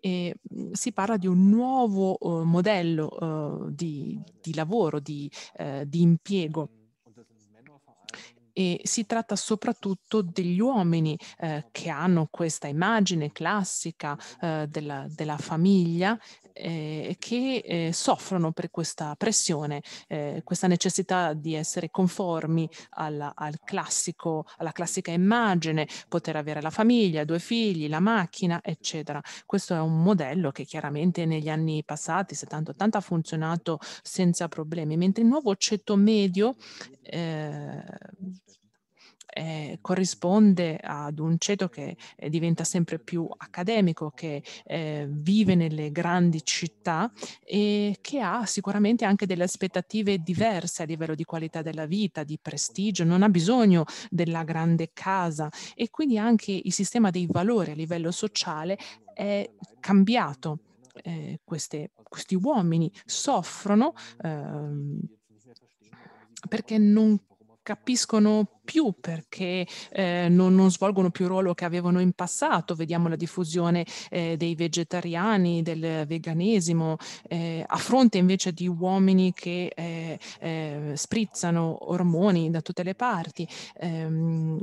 E mm, si parla di un nuovo uh, modello uh, di, di, lavoro, di, uh, di impiego e si tratta soprattutto degli uomini eh, che hanno questa immagine classica eh, della, della, famiglia eh, che eh, soffrono per questa pressione, eh, questa necessità di essere conformi alla, al classico, alla classica immagine, poter avere la famiglia, due figli, la macchina, eccetera. Questo è un modello che chiaramente negli anni passati, 70-80, ha funzionato senza problemi, mentre il nuovo ceto medio eh, eh, corrisponde ad un ceto che eh, diventa sempre più accademico, che eh, vive nelle grandi città e che ha sicuramente anche delle aspettative diverse a livello di qualità della vita, di prestigio, non ha bisogno della grande casa e quindi anche il sistema dei valori a livello sociale è cambiato. Eh, queste, questi uomini soffrono eh, perché non capiscono più perché eh, non, non, svolgono più il ruolo che avevano in passato. Vediamo la diffusione eh, dei vegetariani, del veganesimo, eh, a fronte invece di uomini che eh, eh, sprizzano ormoni da tutte le parti. Ehm,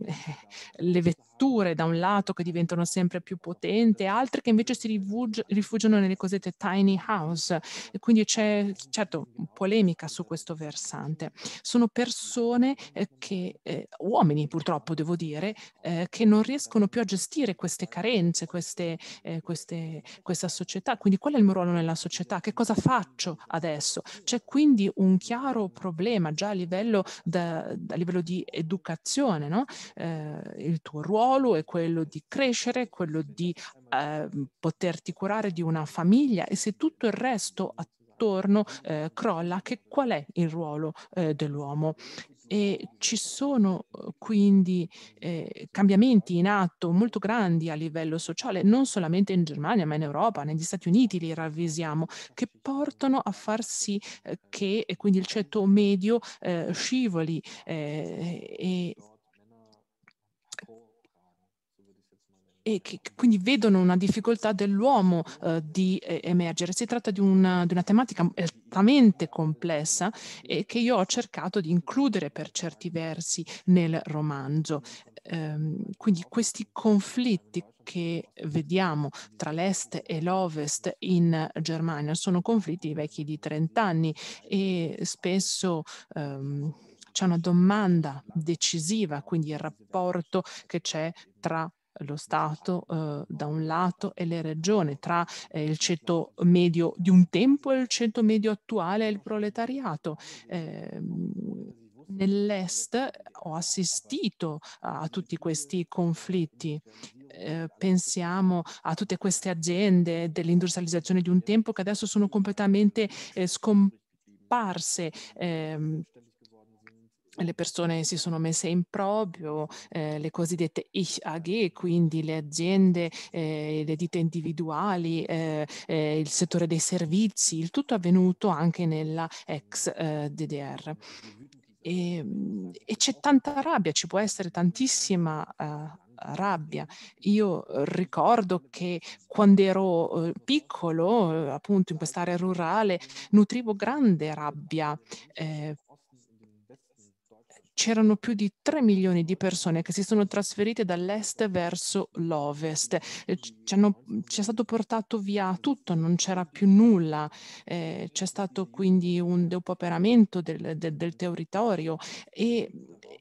le vetture strutture da un lato che diventano sempre più potenti, altre che invece si rifugiano nelle cosiddette tiny house. E quindi c'è certo polemica su questo versante. Sono persone eh, che, eh, uomini purtroppo devo dire, eh, che non riescono più a gestire queste carenze, queste, eh, queste, questa società. Quindi qual è il mio ruolo nella società? Che cosa faccio adesso? C'è quindi un chiaro problema già a livello, da, a livello di educazione, no? Eh, il tuo ruolo ruolo è quello di crescere, quello di eh, poterti curare di una famiglia e se tutto il resto attorno eh, crolla, che qual è il ruolo eh, dell'uomo? E ci sono eh, quindi eh, cambiamenti in atto molto grandi a livello sociale, non solamente in Germania, ma in Europa, negli Stati Uniti li ravvisiamo, che portano a far sì eh, che quindi il ceto medio eh, scivoli eh, e e che quindi vedono una difficoltà dell'uomo eh, di eh, emergere. Si tratta di una, di una, tematica altamente complessa e che io ho cercato di includere per certi versi nel romanzo. Ehm, quindi questi conflitti che vediamo tra l'est e l'ovest in Germania sono conflitti vecchi di 30 anni e spesso... Ehm, c'è una domanda decisiva, quindi il rapporto che c'è tra lo Stato eh, da un lato e le regioni, tra eh, il ceto medio di un tempo e il ceto medio attuale e il proletariato. Eh, Nell'Est ho assistito a tutti questi conflitti. Eh, pensiamo a tutte queste aziende dell'industrializzazione di un tempo che adesso sono completamente eh, scomparse. Ehm, le persone si sono messe in proprio, eh, le cosiddette Ich AG, quindi le aziende, eh, le ditte individuali, eh, eh, il settore dei servizi, il tutto avvenuto anche nella ex eh, DDR. E, e, c'è tanta rabbia, ci può essere tantissima eh, rabbia. Io ricordo che quando ero piccolo, appunto in quest'area rurale, nutrivo grande rabbia eh, c'erano più di 3 milioni di persone che si sono trasferite dall'est verso l'ovest. Hanno, è stato portato via tutto, non c'era più nulla. Eh, c'è stato quindi un depauperamento del, del, del, territorio e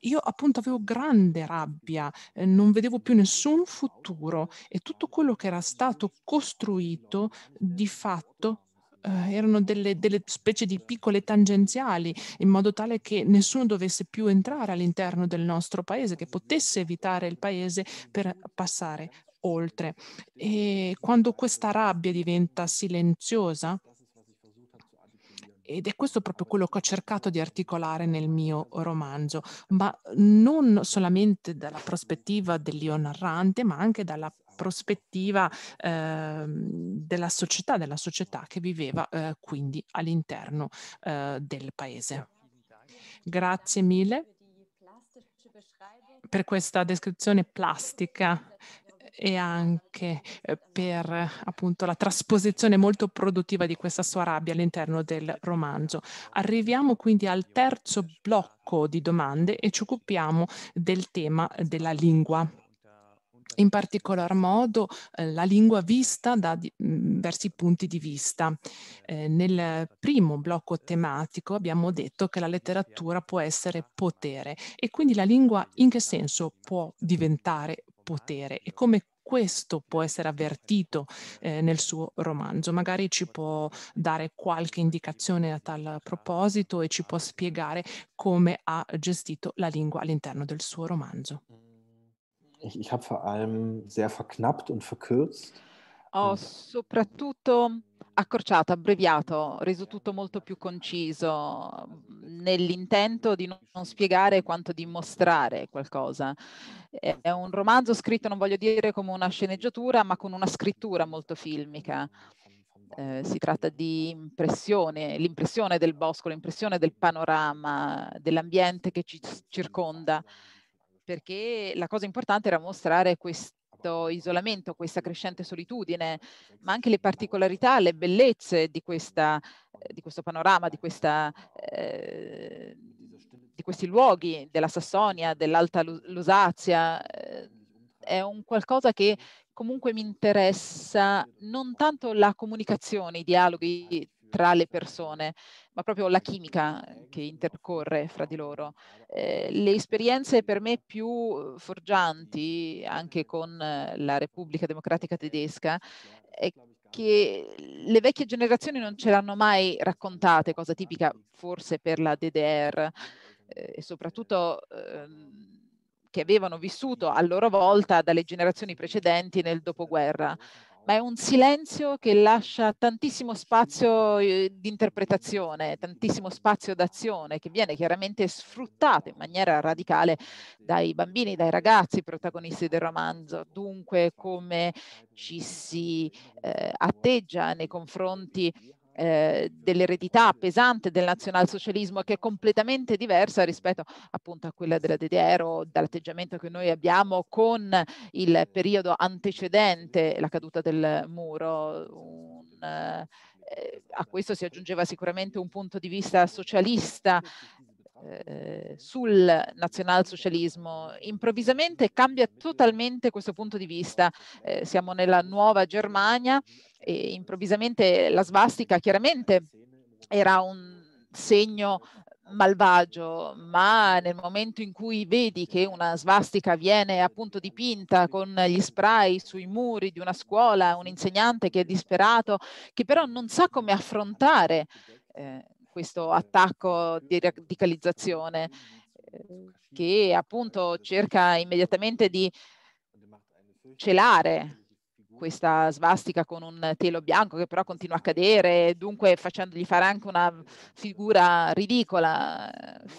io appunto avevo grande rabbia, eh, non vedevo più nessun futuro e tutto quello che era stato costruito di fatto eh, erano delle, delle, specie di piccole tangenziali in modo tale che nessuno dovesse più entrare all'interno del nostro paese, che potesse evitare il paese per passare oltre. E quando questa rabbia diventa silenziosa, ed è questo proprio quello che ho cercato di articolare nel mio romanzo, ma non solamente dalla prospettiva dell'io narrante, ma anche dalla prospettiva eh, della società, della società che viveva eh, quindi all'interno eh, del paese. Grazie mille per questa descrizione plastica e anche eh, per appunto la trasposizione molto produttiva di questa sua rabbia all'interno del romanzo. Arriviamo quindi al terzo blocco di domande e ci occupiamo del tema della lingua in particolar modo eh, la lingua vista da diversi mm, punti di vista. Eh, nel primo blocco tematico abbiamo detto che la letteratura può essere potere e quindi la lingua in che senso può diventare potere e come questo può essere avvertito eh, nel suo romanzo. Magari ci può dare qualche indicazione a tal proposito e ci può spiegare come ha gestito la lingua all'interno del suo romanzo. Ich habe vor allem sehr verknappt und verkürzt. Ho soprattutto accorciato, abbreviato, reso tutto molto più conciso nell'intento di non spiegare quanto di mostrare qualcosa. È un romanzo scritto, non voglio dire come una sceneggiatura, ma con una scrittura molto filmica. Eh, si tratta di impressione, l'impressione del bosco, l'impressione del panorama, dell'ambiente che ci circonda perché la cosa importante era mostrare questo isolamento, questa crescente solitudine, ma anche le particolarità, le bellezze di, questa, eh, di questo panorama, di, questa, eh, di, questi luoghi della Sassonia, dell'Alta Lusazia. Eh, è un qualcosa che comunque mi interessa non tanto la comunicazione, i dialoghi tra le persone, ma proprio la chimica che intercorre fra di loro. Eh, le esperienze per me più forgianti, anche con eh, la Repubblica Democratica Tedesca, è che le vecchie generazioni non ce l'hanno mai raccontate, cosa tipica forse per la DDR, eh, e soprattutto... Ehm, che avevano vissuto a loro volta dalle generazioni precedenti nel dopoguerra ma è un silenzio che lascia tantissimo spazio eh, di interpretazione, tantissimo spazio d'azione che viene chiaramente sfruttato in maniera radicale dai bambini, dai ragazzi protagonisti del romanzo, dunque come ci si eh, atteggia nei confronti eh, dell'eredità pesante del nazionalsocialismo che è completamente diversa rispetto appunto a quella della DDR o dall'atteggiamento che noi abbiamo con il periodo antecedente la caduta del muro. Un, eh, a questo si aggiungeva sicuramente un punto di vista socialista eh, sul nazionalsocialismo, improvvisamente cambia totalmente questo punto di vista. Eh, siamo nella nuova Germania e improvvisamente la svastica chiaramente era un segno malvagio, ma nel momento in cui vedi che una svastica viene appunto dipinta con gli spray sui muri di una scuola, un insegnante che è disperato, che però non sa come affrontare eh, questo attacco di radicalizzazione eh, che appunto cerca immediatamente di celare questa svastica con un telo bianco che però continua a cadere, dunque facendogli fare anche una figura ridicola.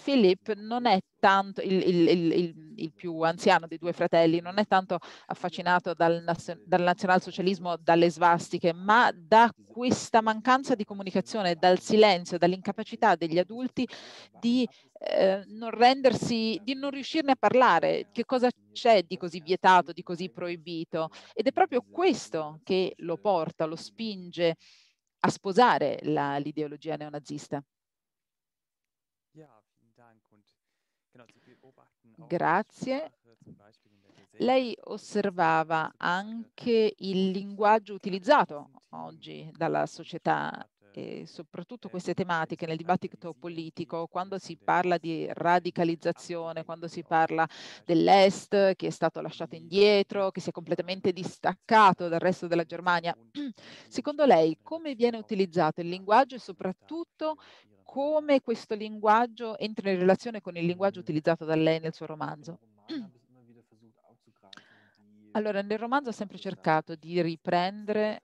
Philip non è tanto il, il, il, il, più anziano dei due fratelli, non è tanto affascinato dal, dal nazionalsocialismo, dalle svastiche, ma da questa mancanza di comunicazione, dal silenzio, dall'incapacità degli adulti di eh, non rendersi, di non riuscirne a parlare. Che cosa c'è di così vietato, di così proibito? Ed è proprio questo che lo porta, lo spinge a sposare la, l'ideologia neonazista. Grazie. Lei osservava anche il linguaggio utilizzato oggi dalla società e ehm, ehm, soprattutto ehm, queste tematiche nel dibattito politico, quando si parla di radicalizzazione, quando si parla dell'Est che è stato lasciato indietro, che si è completamente distaccato dal resto della Germania, secondo lei come viene diciamo utilizzato il linguaggio e soprattutto come questo linguaggio entra in relazione con il linguaggio utilizzato da lei nel suo romanzo? Allora, nel romanzo ho sempre cercato di riprendere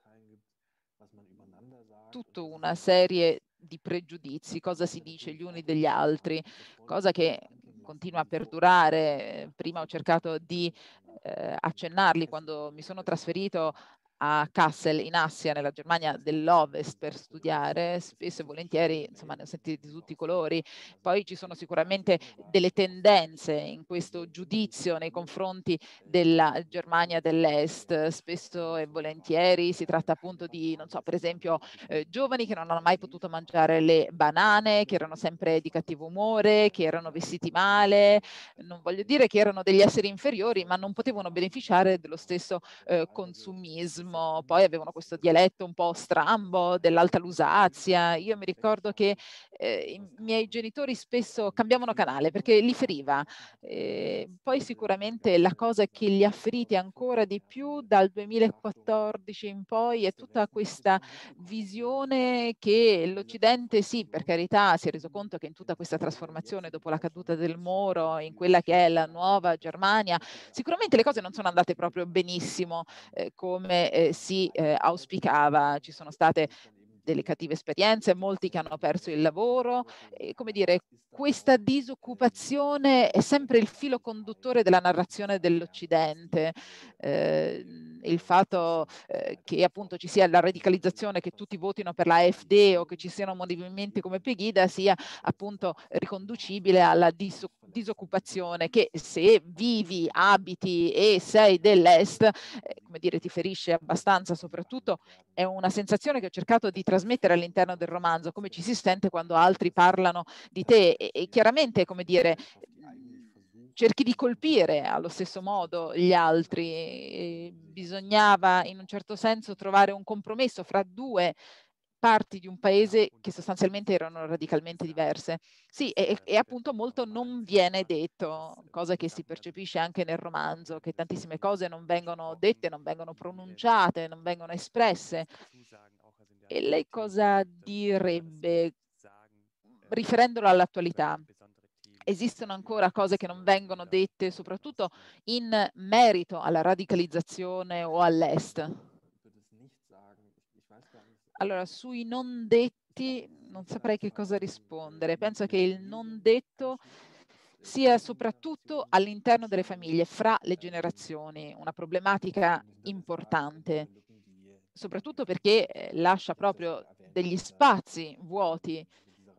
tutta una serie di pregiudizi, cosa si dice gli uni degli altri, cosa che continua a perdurare. Prima ho cercato di eh, accennarli quando mi sono trasferito a Kassel in Assia, nella Germania dell'Ovest, per studiare, spesso e volentieri, insomma, ne ho sentite di tutti i colori. Poi ci sono sicuramente delle tendenze in questo giudizio nei confronti della Germania dell'Est, spesso e volentieri si tratta appunto di, non so, per esempio, eh, giovani che non hanno mai potuto mangiare le banane, che erano sempre di cattivo umore, che erano vestiti male, non voglio dire che erano degli esseri inferiori, ma non potevano beneficiare dello stesso eh, consumismo poi avevano questo dialetto un po' strambo dell'Alta Lusazia. Io mi ricordo che eh, i miei genitori spesso cambiavano canale perché li feriva. Eh, poi sicuramente la cosa che li ha feriti ancora di più dal 2014 in poi è tutta questa visione che l'Occidente, sì, per carità, si è reso conto che in tutta questa trasformazione dopo la caduta del Moro in quella che è la nuova Germania, sicuramente le cose non sono andate proprio benissimo eh, come eh, si eh, auspicava. Ci sono state delle cattive esperienze, molti che hanno perso il lavoro. E, come dire, questa disoccupazione è sempre il filo conduttore della narrazione dell'Occidente. Eh, il fatto eh, che appunto ci sia la radicalizzazione, che tutti votino per la AfD o che ci siano movimenti come Pegida sia appunto riconducibile alla disoccupazione disoccupazione che se vivi, abiti e sei dell'est, eh, come dire, ti ferisce abbastanza, soprattutto è una sensazione che ho cercato di trasmettere all'interno del romanzo, come ci si sente quando altri parlano di te e, e chiaramente, come dire, cerchi di colpire allo stesso modo gli altri. E bisognava in un certo senso trovare un compromesso fra due parti di un paese che sostanzialmente erano radicalmente diverse. Sì, e, e, appunto molto non viene detto, cosa che si percepisce anche nel romanzo, che tantissime cose non vengono dette, non vengono pronunciate, non vengono espresse. E lei cosa direbbe, riferendolo all'attualità? Esistono ancora cose che non vengono dette, soprattutto in merito alla radicalizzazione o all'est? Allora, sui non detti non saprei che cosa rispondere. Penso che il non detto sia soprattutto all'interno delle famiglie, fra le generazioni, una problematica importante, soprattutto perché eh, lascia proprio degli spazi vuoti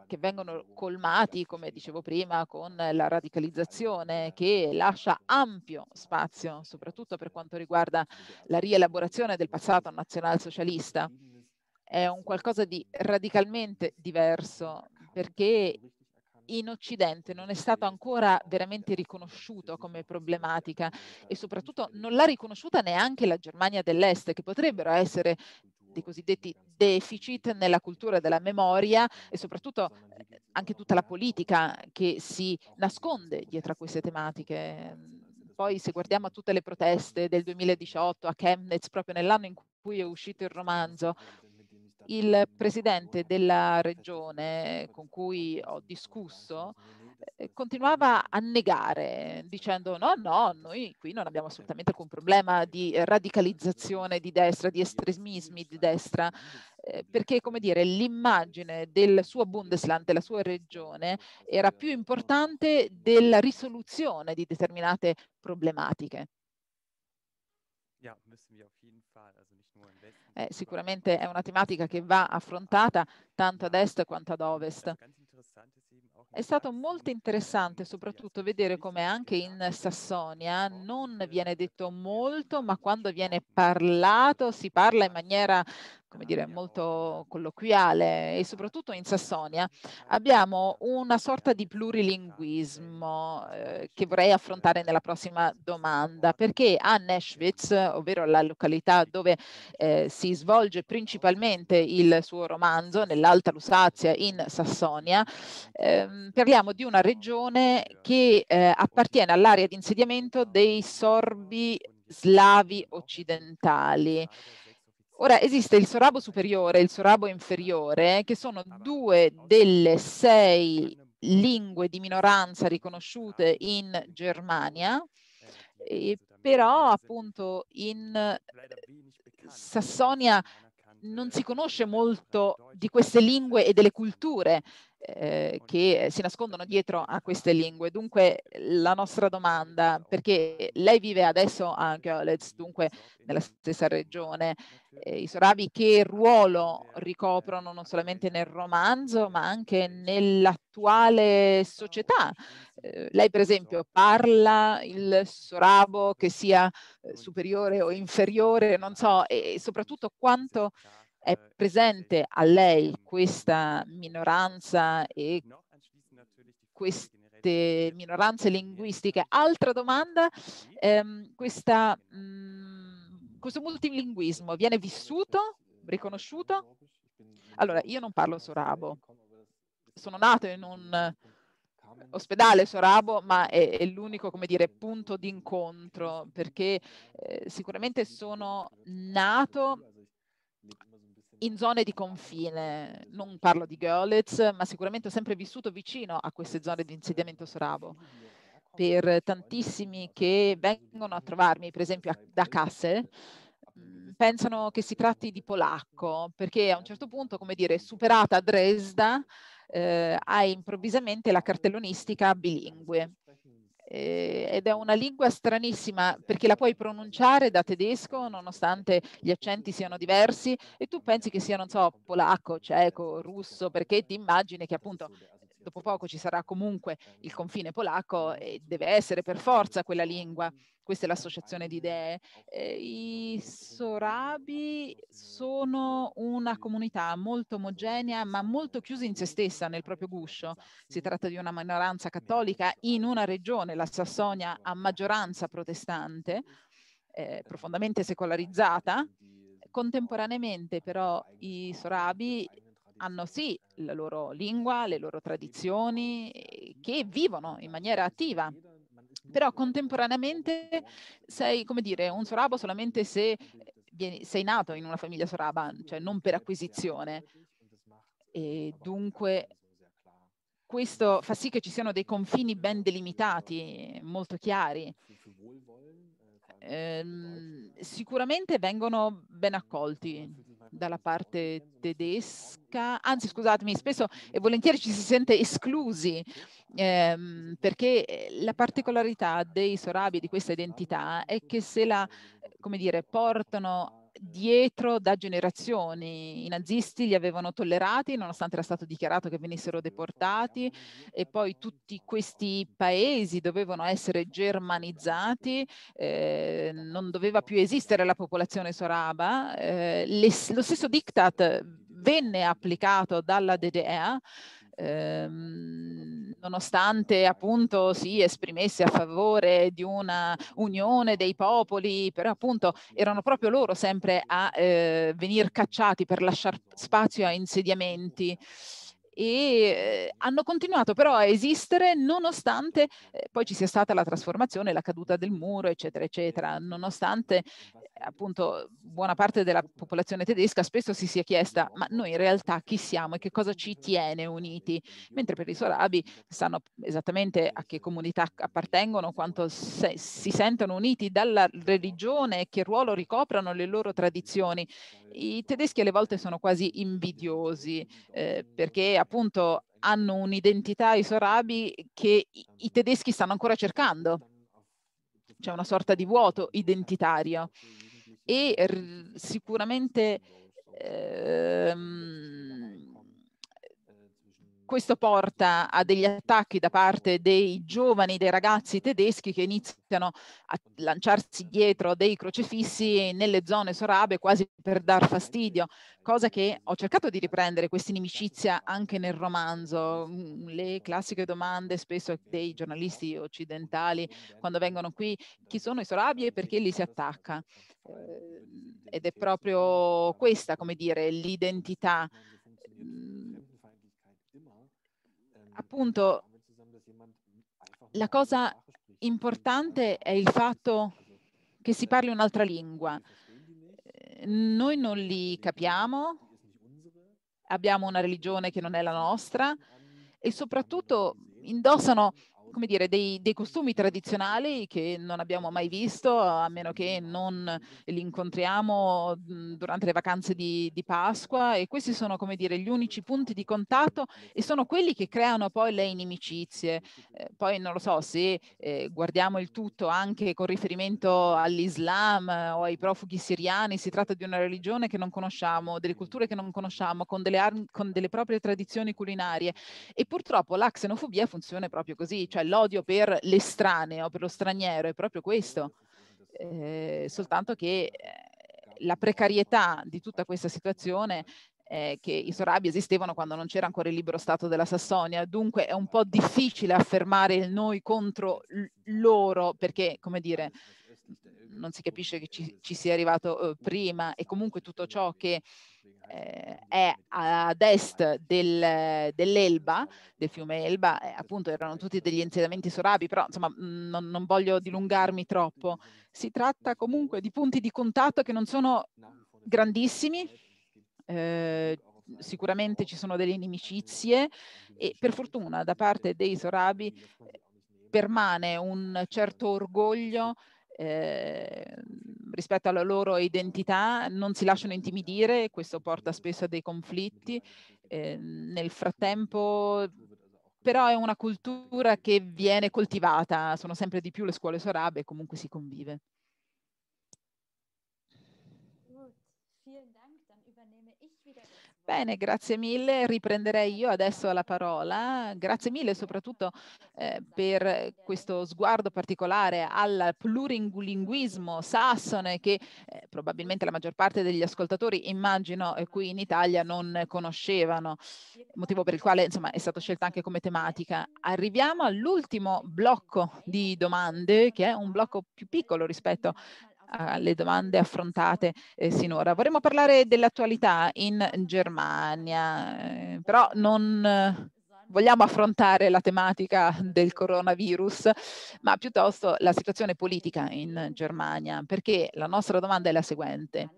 che vengono colmati, come dicevo prima, con la radicalizzazione che lascia ampio spazio, soprattutto per quanto riguarda la rielaborazione del passato nazionalsocialista è un qualcosa di radicalmente diverso perché in Occidente non è stato ancora veramente riconosciuto come problematica e soprattutto non l'ha riconosciuta neanche la Germania dell'Est, che potrebbero essere dei cosiddetti deficit nella cultura della memoria e soprattutto eh, anche tutta la politica che si nasconde dietro a queste tematiche. Poi se guardiamo a tutte le proteste del 2018 a Chemnitz, proprio nell'anno in cui è uscito il romanzo, il presidente della regione con cui ho discusso eh, continuava a negare dicendo no, no, noi qui non abbiamo assolutamente alcun problema di radicalizzazione di destra, di estremismi di destra, eh, perché come dire l'immagine del suo Bundesland, della sua regione, era più importante della risoluzione di determinate problematiche. Ja, müssen wir auf jeden Fall, eh, sicuramente è una tematica che va affrontata tanto ad est quanto ad ovest. È stato molto interessante soprattutto vedere come anche in Sassonia non viene detto molto, ma quando viene parlato si parla in maniera come dire, molto colloquiale e soprattutto in Sassonia abbiamo una sorta di plurilinguismo eh, che vorrei affrontare nella prossima domanda, perché a Neschwitz, ovvero la località dove eh, si svolge principalmente il suo romanzo, nell'Alta Lusazia in Sassonia, ehm, parliamo di una regione che eh, appartiene all'area di insediamento dei sorbi slavi occidentali. Ora esiste il sorabo superiore e il sorabo inferiore, che sono ah, due delle sei lingue di minoranza riconosciute esatto. in Germania, eh, però appunto in eh, Sassonia non si conosce molto di queste lingue e delle culture, eh, che si nascondono dietro a queste lingue. Dunque la nostra domanda, certo. perché lei vive adesso a Görlitz, dunque nella stessa regione, eh, i sorabi che ruolo ricoprono non solamente nel romanzo ma anche nell'attuale società? Eh, lei per esempio parla il sorabo che sia eh, superiore o inferiore, non so, e soprattutto quanto è presente a lei questa minoranza e queste minoranze linguistiche? Altra domanda, ehm, questa, mh, questo multilinguismo viene vissuto, riconosciuto? Allora, io non parlo sorabo, sono nato in un ospedale Sorabo, ma è, è l'unico, come dire, punto d'incontro, perché eh, sicuramente sono nato in zone di confine, non parlo di Görlitz, ma sicuramente ho sempre vissuto vicino a queste zone di insediamento sorabo. Per tantissimi che vengono a trovarmi, per esempio da Kassel, mhmm, pensano che si tratti di polacco, perché a un certo punto, come dire, superata Dresda, eh, hai improvvisamente la cartellonistica bilingue eh, ed è una lingua stranissima perché la puoi pronunciare da tedesco nonostante gli accenti siano diversi e tu pensi che sia, non so, polacco, ceco, russo, perché ti immagini che appunto dopo poco ci sarà comunque il confine polacco e deve essere per forza quella lingua. Questa è l'associazione di idee. Eh, I Sorabi sono una comunità molto omogenea ma molto chiusa in se stessa, nel proprio guscio. Si tratta di una minoranza cattolica in una regione, la Sassonia, a maggioranza protestante, eh, profondamente secolarizzata. Contemporaneamente però i Sorabi hanno sì la loro lingua, le loro tradizioni, eh, che vivono in maniera attiva. Però contemporaneamente sei, come dire, un sorabo solamente se eh, sei nato in una famiglia soraba, cioè non per acquisizione. E dunque questo fa sì che ci siano dei confini ben delimitati, molto chiari. Eh, sicuramente vengono ben accolti dalla parte tedesca, anzi scusatemi, spesso e volentieri ci si sente esclusi ehm, perché eh, la particolarità dei sorabi di questa identità è che se la, come dire, portano dietro da generazioni. I nazisti li avevano tollerati nonostante era stato dichiarato che venissero deportati e poi tutti questi paesi dovevano essere germanizzati, eh, non doveva più esistere la popolazione soraba. Eh, le, lo stesso diktat venne applicato dalla DDR. Ehm, nonostante appunto si esprimesse a favore di una unione dei popoli, però appunto erano proprio loro sempre a eh, venir cacciati per lasciare spazio a insediamenti e eh, hanno continuato però a esistere nonostante eh, poi ci sia stata la trasformazione, la caduta del muro, eccetera, eccetera, nonostante eh, appunto buona parte della popolazione tedesca spesso si sia chiesta ma noi in realtà chi siamo e che cosa ci tiene uniti, mentre per i sorabi sanno esattamente a che comunità appartengono, quanto se, si sentono uniti dalla religione, e che ruolo ricoprano le loro tradizioni. I tedeschi alle volte sono quasi invidiosi eh, perché appunto appunto hanno un'identità, i che i tedeschi stanno ancora cercando. C'è una sorta di vuoto identitario e sicuramente ehm, questo porta a degli attacchi da parte dei giovani, dei ragazzi tedeschi che iniziano a lanciarsi dietro dei crocefissi nelle zone sorabe quasi per dar fastidio, cosa che ho cercato di riprendere questa inimicizia anche nel romanzo. Mm, le classiche domande spesso dei giornalisti occidentali quando vengono qui, chi sono i sorabi e perché li si attacca? Eh, ed è proprio questa, come dire, l'identità mm, appunto la cosa importante è il fatto che si parli un'altra lingua. Eh, noi non li capiamo, abbiamo una religione che non è la nostra e soprattutto indossano come dire, dei, dei, costumi tradizionali che non abbiamo mai visto, a meno che non li incontriamo mm, durante le vacanze di, di Pasqua e questi sono, come dire, gli unici punti di contatto e sono quelli che creano poi le inimicizie. Eh, poi non lo so se eh, guardiamo il tutto anche con riferimento all'Islam o ai profughi siriani, si tratta di una religione che non conosciamo, delle culture che non conosciamo, con delle, armi, con delle proprie tradizioni culinarie e purtroppo la xenofobia funziona proprio così, cioè l'odio per l'estraneo, per lo straniero, è proprio questo, eh, soltanto che eh, la precarietà di tutta questa situazione è eh, che i Sorabi esistevano quando non c'era ancora il libero stato della Sassonia, dunque è un po' difficile affermare il noi contro loro perché, come dire, non si capisce che ci, ci sia arrivato eh, prima e comunque tutto ciò che eh, è ad est del, dell'Elba, del fiume Elba, eh, appunto erano tutti degli insediamenti sorabi, però insomma non, non voglio dilungarmi troppo. Si tratta comunque di punti di contatto che non sono grandissimi, eh, sicuramente ci sono delle inimicizie e per fortuna da parte dei sorabi permane un certo orgoglio eh, rispetto alla loro identità, non si lasciano intimidire, questo porta spesso a dei conflitti. Eh, nel frattempo però è una cultura che viene coltivata, sono sempre di più le scuole sorabe e comunque si convive. Bene, grazie mille. Riprenderei io adesso la parola. Grazie mille soprattutto eh, per questo sguardo particolare al plurilinguismo sassone che eh, probabilmente la maggior parte degli ascoltatori immagino eh, qui in Italia non conoscevano, motivo per il quale insomma, è stata scelta anche come tematica. Arriviamo all'ultimo blocco di domande che è un blocco più piccolo rispetto alle domande affrontate eh, sinora. Vorremmo parlare dell'attualità in Germania, eh, però non eh, vogliamo affrontare la tematica del coronavirus, ma piuttosto la situazione politica in Germania, perché la nostra domanda è la seguente.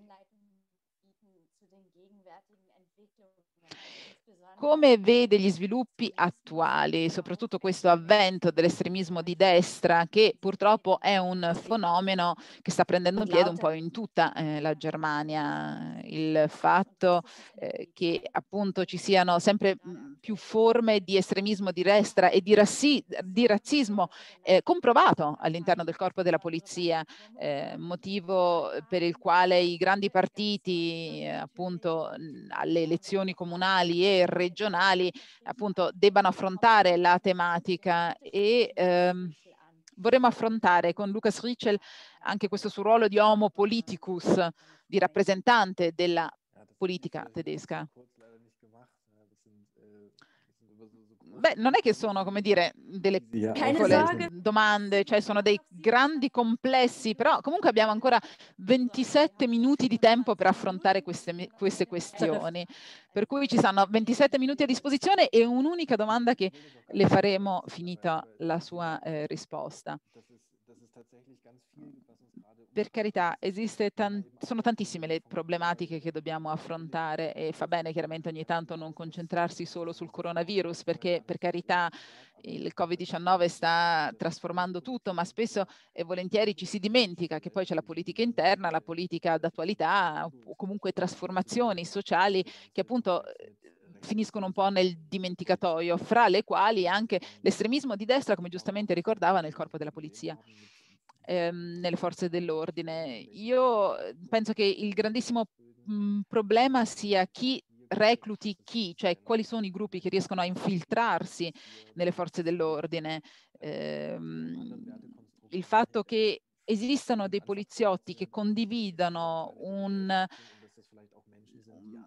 Come vede gli sviluppi attuali, soprattutto questo avvento dell'estremismo di destra, che purtroppo è un fenomeno che sta prendendo piede un po' in tutta eh, la Germania, il fatto eh, che appunto ci siano sempre mm, più forme di estremismo di destra e di, rassi- di razzismo eh, comprovato all'interno del corpo della polizia, eh, motivo per il quale i grandi partiti eh, appunto mm, alle elezioni comunali e regionali regionali appunto debbano affrontare la tematica e ehm, vorremmo affrontare con Lucas Richel anche questo suo ruolo di homo politicus, di rappresentante della politica tedesca. Beh, non è che sono, come dire, delle piccole domande, cioè sono dei grandi complessi, però comunque abbiamo ancora 27 minuti di tempo per affrontare queste, queste questioni. Per cui ci sono 27 minuti a disposizione e un'unica domanda che le faremo finita la sua eh, risposta. Ah. Per carità, tan- sono tantissime le problematiche che dobbiamo affrontare e fa bene chiaramente ogni tanto non concentrarsi solo sul coronavirus perché esatto, per carità il Covid-19 sta trasformando tutto, ma spesso e volentieri ci si dimentica che poi c'è la politica interna, la politica d'attualità o comunque trasformazioni sociali che appunto eh, finiscono un po' nel dimenticatoio, fra le quali anche l'estremismo di destra, come giustamente ricordava, nel corpo della polizia ehm, nelle forze dell'ordine. Io eh, penso che il grandissimo mh, mhmm, problema sia chi recluti chi, cioè quali sono i gruppi che riescono a infiltrarsi nelle forze dell'ordine. Eh, il fatto che esistano dei poliziotti che condividano un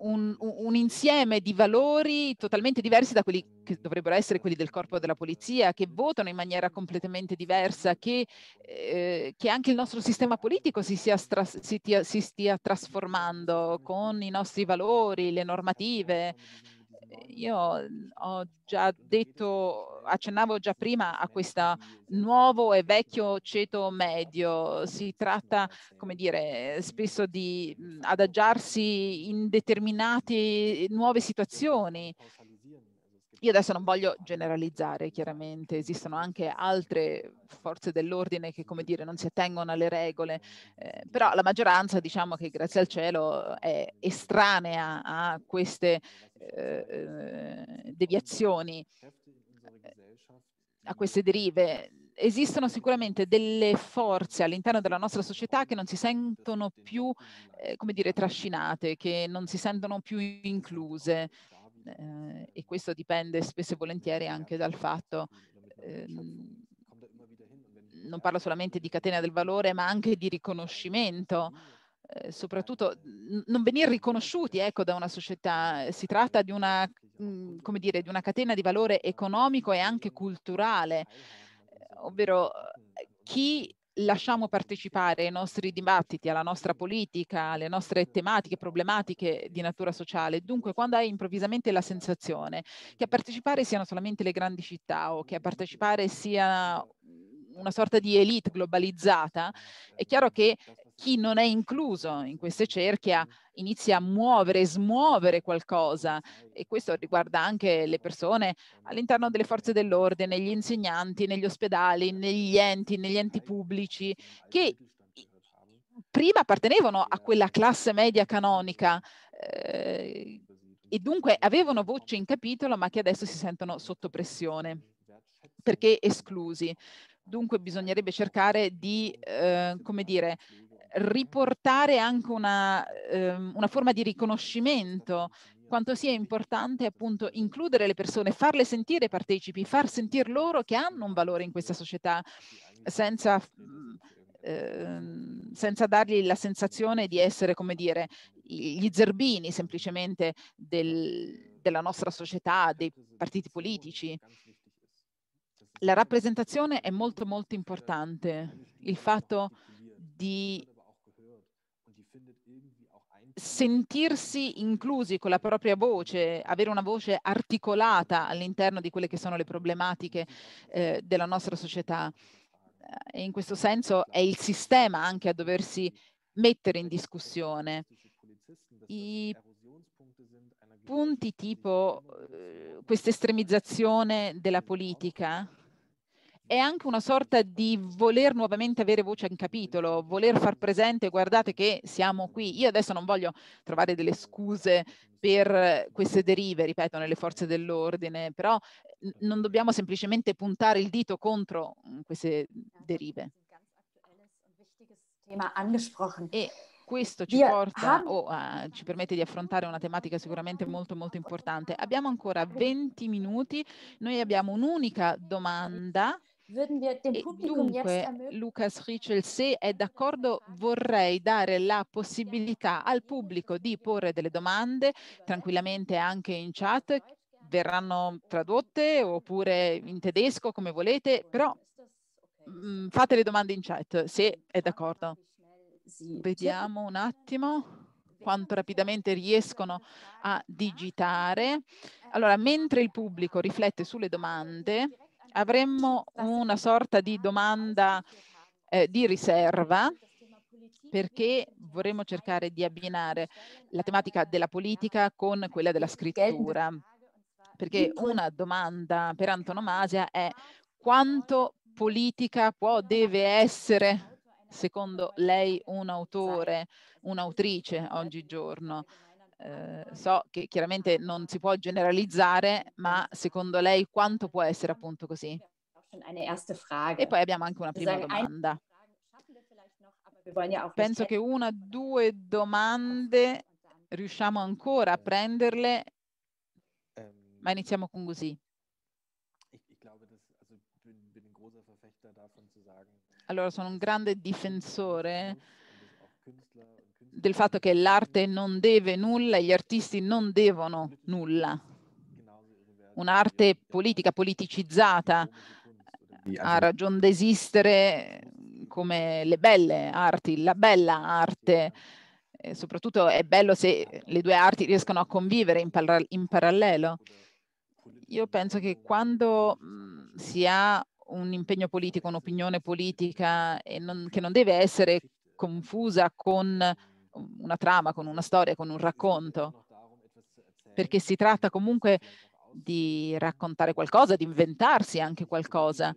un, un, insieme di valori totalmente diversi da quelli che dovrebbero essere quelli del corpo della polizia, che votano in maniera completamente diversa, che, eh, che anche il nostro sistema politico si, sia stras- si, tia- si stia trasformando con i nostri valori, le normative io ho già detto, accennavo già prima a questo nuovo e vecchio ceto medio. Si tratta, come dire, spesso di adagiarsi in determinate nuove situazioni io adesso non voglio generalizzare, chiaramente, esistono anche altre forze dell'ordine che, come dire, non si attengono alle regole, eh, però la maggioranza, diciamo che grazie al cielo, è estranea a queste eh, deviazioni, eh, a queste derive esistono sicuramente delle forze all'interno della nostra società che non si sentono più, eh, come dire, trascinate, che non si sentono più incluse eh, e questo dipende spesso e volentieri anche dal fatto, eh, non parlo solamente di catena del valore, ma anche di riconoscimento. Eh, soprattutto non venire riconosciuti ecco, da una società. Si tratta di una, mh, mhmm, dire, di una catena di valore economico e anche culturale, eh, ovvero eh, chi lasciamo partecipare ai nostri dibattiti, alla nostra politica, alle nostre tematiche, problematiche di natura sociale. Dunque, quando hai improvvisamente la sensazione che a partecipare siano solamente le grandi città o che a partecipare sia una sorta di elite globalizzata, è chiaro che chi non è incluso in queste cerchia inizia a muovere, smuovere qualcosa e questo riguarda anche le persone all'interno delle forze dell'ordine, gli insegnanti, negli ospedali, negli enti, negli enti pubblici che prima appartenevano a eh. quella classe media canonica eh, e dunque avevano voce in capitolo ma che adesso si sentono sotto pressione perché esclusi. Dunque bisognerebbe cercare di, eh, come dire, riportare anche una, ehm, una forma di riconoscimento quanto sia importante appunto includere le persone, farle sentire partecipi, far sentire loro che hanno un valore in questa società senza, ehm, senza dargli la sensazione di essere, come dire, gli zerbini semplicemente del, della nostra società, dei partiti politici. La rappresentazione è molto molto importante, il fatto di sentirsi inclusi con la propria voce, avere una voce articolata all'interno di quelle che sono le problematiche eh, della nostra società. Eh, e in questo senso è il sistema anche a doversi mettere in discussione. I punti tipo eh, questa estremizzazione della politica è anche una sorta di voler nuovamente avere voce in capitolo, voler far presente, guardate che siamo qui. Io adesso non voglio trovare delle scuse per queste derive, ripeto, nelle forze dell'ordine, però non dobbiamo semplicemente puntare il dito contro mm, queste derive. E questo ci, porta, o ah, ci permette di affrontare una tematica sicuramente molto molto importante. Abbiamo ancora 20 minuti, noi abbiamo un'unica domanda Dunque, Lucas Richel, se è d'accordo, vorrei dare la possibilità al pubblico di porre delle domande tranquillamente anche in chat, verranno tradotte oppure in tedesco come volete, però mh, mm, fate le domande in chat se è d'accordo. Vediamo un attimo quanto rapidamente riescono a digitare. Allora, mentre il pubblico riflette sulle domande, avremmo una sorta di domanda eh, di riserva perché vorremmo cercare di abbinare la tematica della politica con quella della scrittura. Perché una domanda per antonomasia è quanto politica può, deve essere, secondo lei, un autore, un'autrice oggigiorno? Ehm, so che chiaramente non si può generalizzare, ma secondo lei quanto può essere appunto così? E poi abbiamo anche una prima domanda. Penso che una, due domande riusciamo ancora a prenderle, ehm, ma iniziamo con così. Allora, sono un grande difensore del fatto che l'arte non deve nulla, gli artisti non devono nulla. Un'arte politica, politicizzata, ha ragione d'esistere come le belle arti, la bella arte. E soprattutto è bello se le due arti riescono a convivere in, par in parallelo. Io penso che quando si ha un impegno politico, un'opinione politica non, che non deve essere confusa con una trama, con una storia, con un racconto, perché si tratta comunque di raccontare qualcosa, di inventarsi anche qualcosa.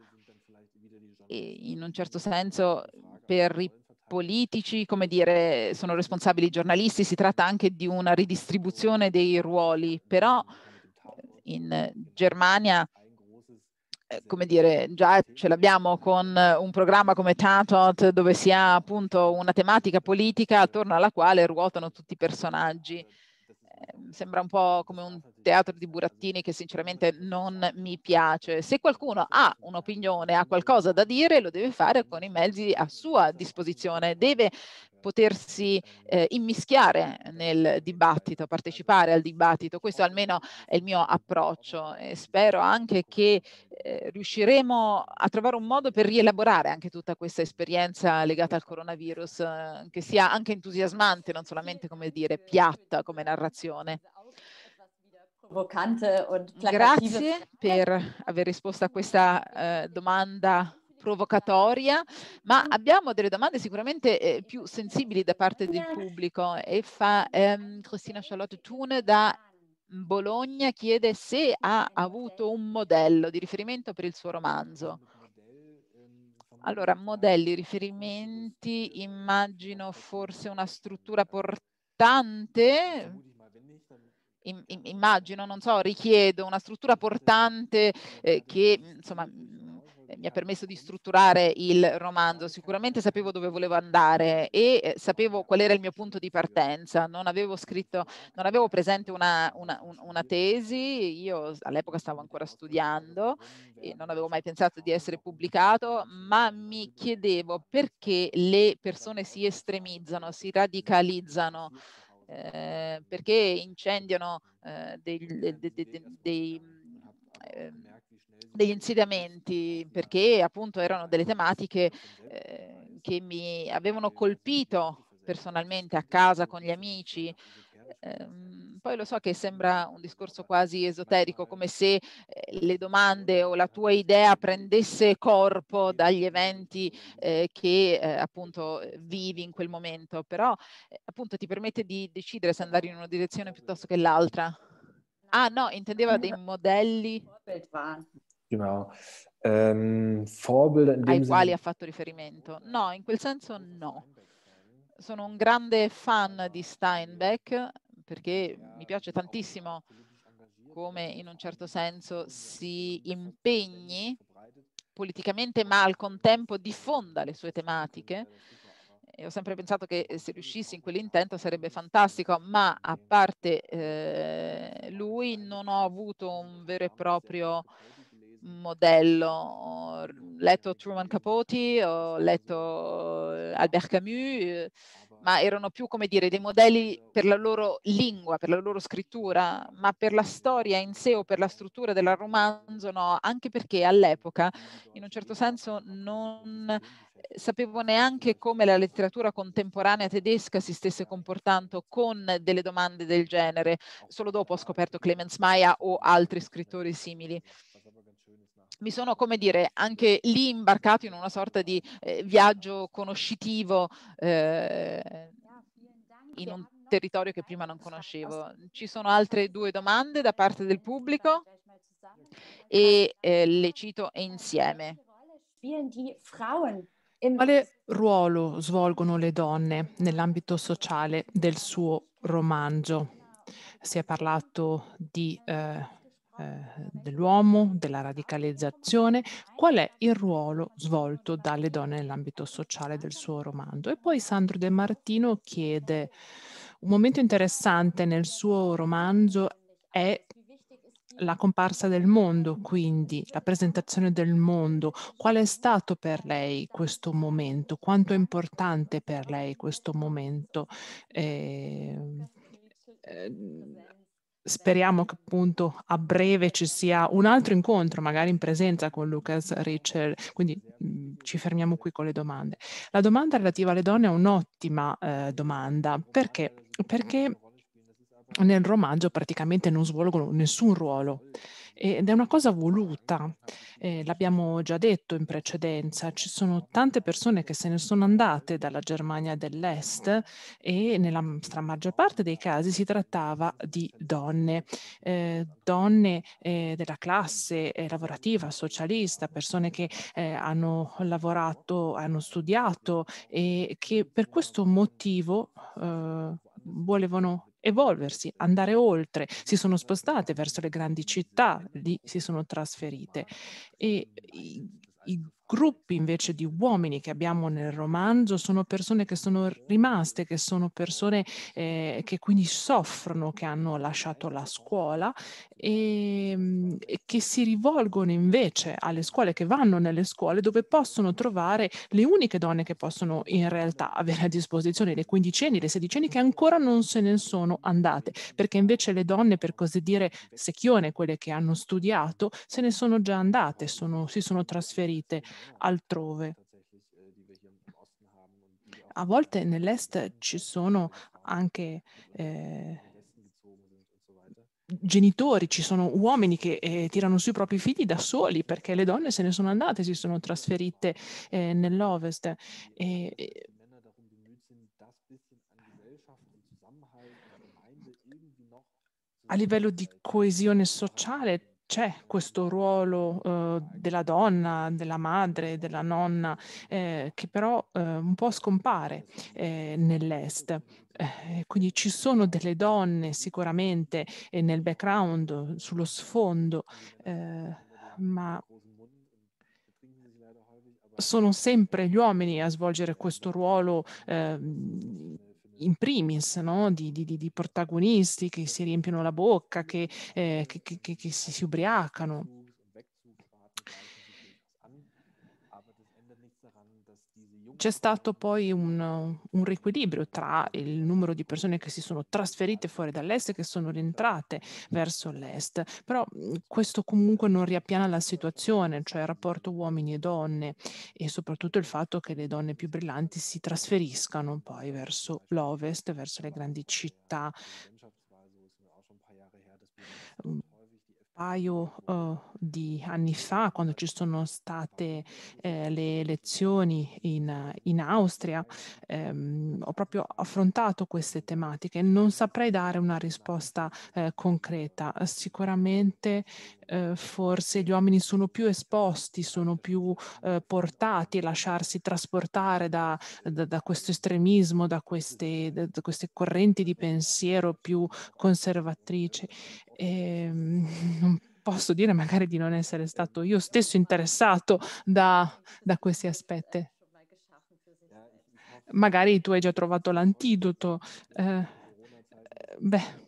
E in un certo senso per i politici, come dire, sono responsabili i giornalisti, si tratta anche di una ridistribuzione dei ruoli, però eh, in Germania eh, come dire, già ce l'abbiamo con eh, un programma come Chatot dove si ha appunto una tematica politica attorno alla quale ruotano tutti i personaggi. Eh, sembra un po' come un teatro di burattini che sinceramente non mi piace. Se qualcuno ha un'opinione, ha qualcosa da dire, lo deve fare con i mezzi a sua disposizione, deve potersi eh, immischiare nel dibattito, partecipare al dibattito. Questo almeno è il mio approccio e spero anche che eh, riusciremo a trovare un modo per rielaborare anche tutta questa esperienza legata al coronavirus, eh, che sia anche entusiasmante, non solamente come dire piatta come narrazione. Grazie per aver risposto a questa eh, domanda provocatoria, ma abbiamo delle domande sicuramente eh, più sensibili da parte del pubblico e fa ehm, Cristina Charlotte Thun da Bologna chiede se ha avuto un modello di riferimento per il suo romanzo. Allora, modelli, riferimenti, immagino forse una struttura portante, immagino, non so, richiedo una struttura portante eh, che insomma Ehm, mi ha certo, permesso di certo. strutturare il romanzo. Sicuramente sapevo dove volevo andare e eh, sapevo qual era il mio punto di partenza. Non avevo scritto, non avevo presente una, una, una tesi, io all'epoca stavo ancora ecco, studiando e eh. non avevo mai pensato di essere pubblicato, ma mi chiedevo perché le persone si estremizzano, si radicalizzano. Eh, perché incendiano eh, dei, dei, dei, mm, dei eh, degli insediamenti perché appunto erano delle tematiche eh, che mi avevano colpito personalmente a casa con gli amici. Eh, poi lo so che sembra un discorso quasi esoterico, come se eh, le domande o la tua idea prendesse corpo dagli eventi eh, che eh, appunto vivi in quel momento, però eh, appunto ti permette di decidere se andare in una direzione piuttosto che l'altra. Ah no, intendeva dei modelli. Genau. Ähm, Vorbilder in dem Ai quali ha fatto riferimento? No, in quel senso no. Sono un grande fan di Steinbeck perché mi piace tantissimo come in un certo senso si impegni politicamente ma al contempo diffonda le sue tematiche. E ho sempre pensato che eh, se riuscissi in quell'intento sarebbe fantastico, ma a parte eh, lui non ho avuto un vero e proprio modello. Ho letto Truman Capote, ho letto eh, Albert Camus, eh, ah, ma erano più, come dire, dei modelli per la loro lingua, per la loro scrittura, ma per la storia in sé o per la struttura del romanzo no, anche perché all'epoca, in un certo senso, non eh, sapevo neanche come la letteratura contemporanea tedesca si stesse comportando con delle domande del genere. Solo dopo ho scoperto Clemens Maia o altri scrittori simili mi sono, come dire, anche lì imbarcato in una sorta di eh, viaggio conoscitivo eh, in un territorio che prima non conoscevo. Ci sono altre due domande da parte del pubblico e eh, le cito insieme. Quale ruolo svolgono le donne nell'ambito sociale del suo romanzo? Si è parlato di eh, eh, dell'uomo, della radicalizzazione, qual è il ruolo svolto dalle donne nell'ambito sociale del suo romanzo. E poi Sandro De Martino chiede, un momento interessante nel suo romanzo è la comparsa del mondo, quindi la presentazione del mondo. Qual è stato per lei questo momento? Quanto è importante per lei questo momento? Ehm, eh, eh, speriamo che appunto a breve ci sia un altro incontro, magari in presenza con Lucas Richel. Quindi mh, mm, ci fermiamo qui con le domande. La domanda relativa alle donne è un'ottima eh, domanda. Perché? Perché nel romanzo praticamente non svolgono nessun ruolo ed è una cosa voluta. Eh, l'abbiamo già detto in precedenza, ci sono tante persone che se ne sono andate dalla Germania dell'Est e nella maggior parte dei casi si trattava di donne, eh, donne eh, della classe eh, lavorativa, socialista, persone che eh, hanno lavorato, hanno studiato e che per questo motivo eh, volevano evolversi, andare oltre, si sono spostate verso le grandi città, lì si sono trasferite. E i, i gruppi invece di uomini che abbiamo nel romanzo sono persone che sono rimaste, che sono persone eh, che quindi soffrono, che hanno lasciato la scuola e, ehm, e, che si rivolgono invece alle scuole, che vanno nelle scuole dove possono trovare le uniche donne che possono in realtà avere a disposizione, le quindicenni, le sedicenni che ancora non se ne sono andate, perché invece le donne, per così dire, secchione, quelle che hanno studiato, se ne sono già andate, sono, si sono trasferite altrove. Äh, a volte nell'est ci sono anche eh, genitori, ci sono uomini che eh, tirano sui propri figli da soli perché le donne se ne sono andate, si sono trasferite eh, nell'ovest. Eh, eh, e, a livello di coesione sociale c'è questo ruolo eh, della donna, della madre, della nonna, eh, che però eh, un po' scompare eh, nell'Est. Eh, quindi ci sono delle donne sicuramente eh, nel background, sullo sfondo, ma sono sempre gli uomini a svolgere questo ruolo ehm, in primis no? di, di, di, protagonisti che si riempiono la bocca, che, eh, che, che, che si, si ubriacano. c'è stato poi un, un, riequilibrio tra il numero di persone che si sono trasferite fuori dall'est e che sono rientrate verso l'est, però mm, questo comunque non riappiana la situazione, cioè il rapporto uomini e donne e soprattutto il fatto che le donne più brillanti si trasferiscano poi verso l'ovest, verso le grandi città paio uh, di anni fa, quando ci sono state eh, le elezioni in, in Austria, ehm, ho proprio affrontato queste tematiche. Non saprei dare una risposta eh, concreta. Sicuramente eh, forse gli uomini sono più esposti, sono più eh, portati a lasciarsi trasportare da, da, da questo estremismo, da queste, da queste, correnti di pensiero più conservatrici. E, ehm, non posso dire magari di non essere stato io stesso interessato da questi aspetti magari tu hai già trovato l'antidoto. Eh, beh,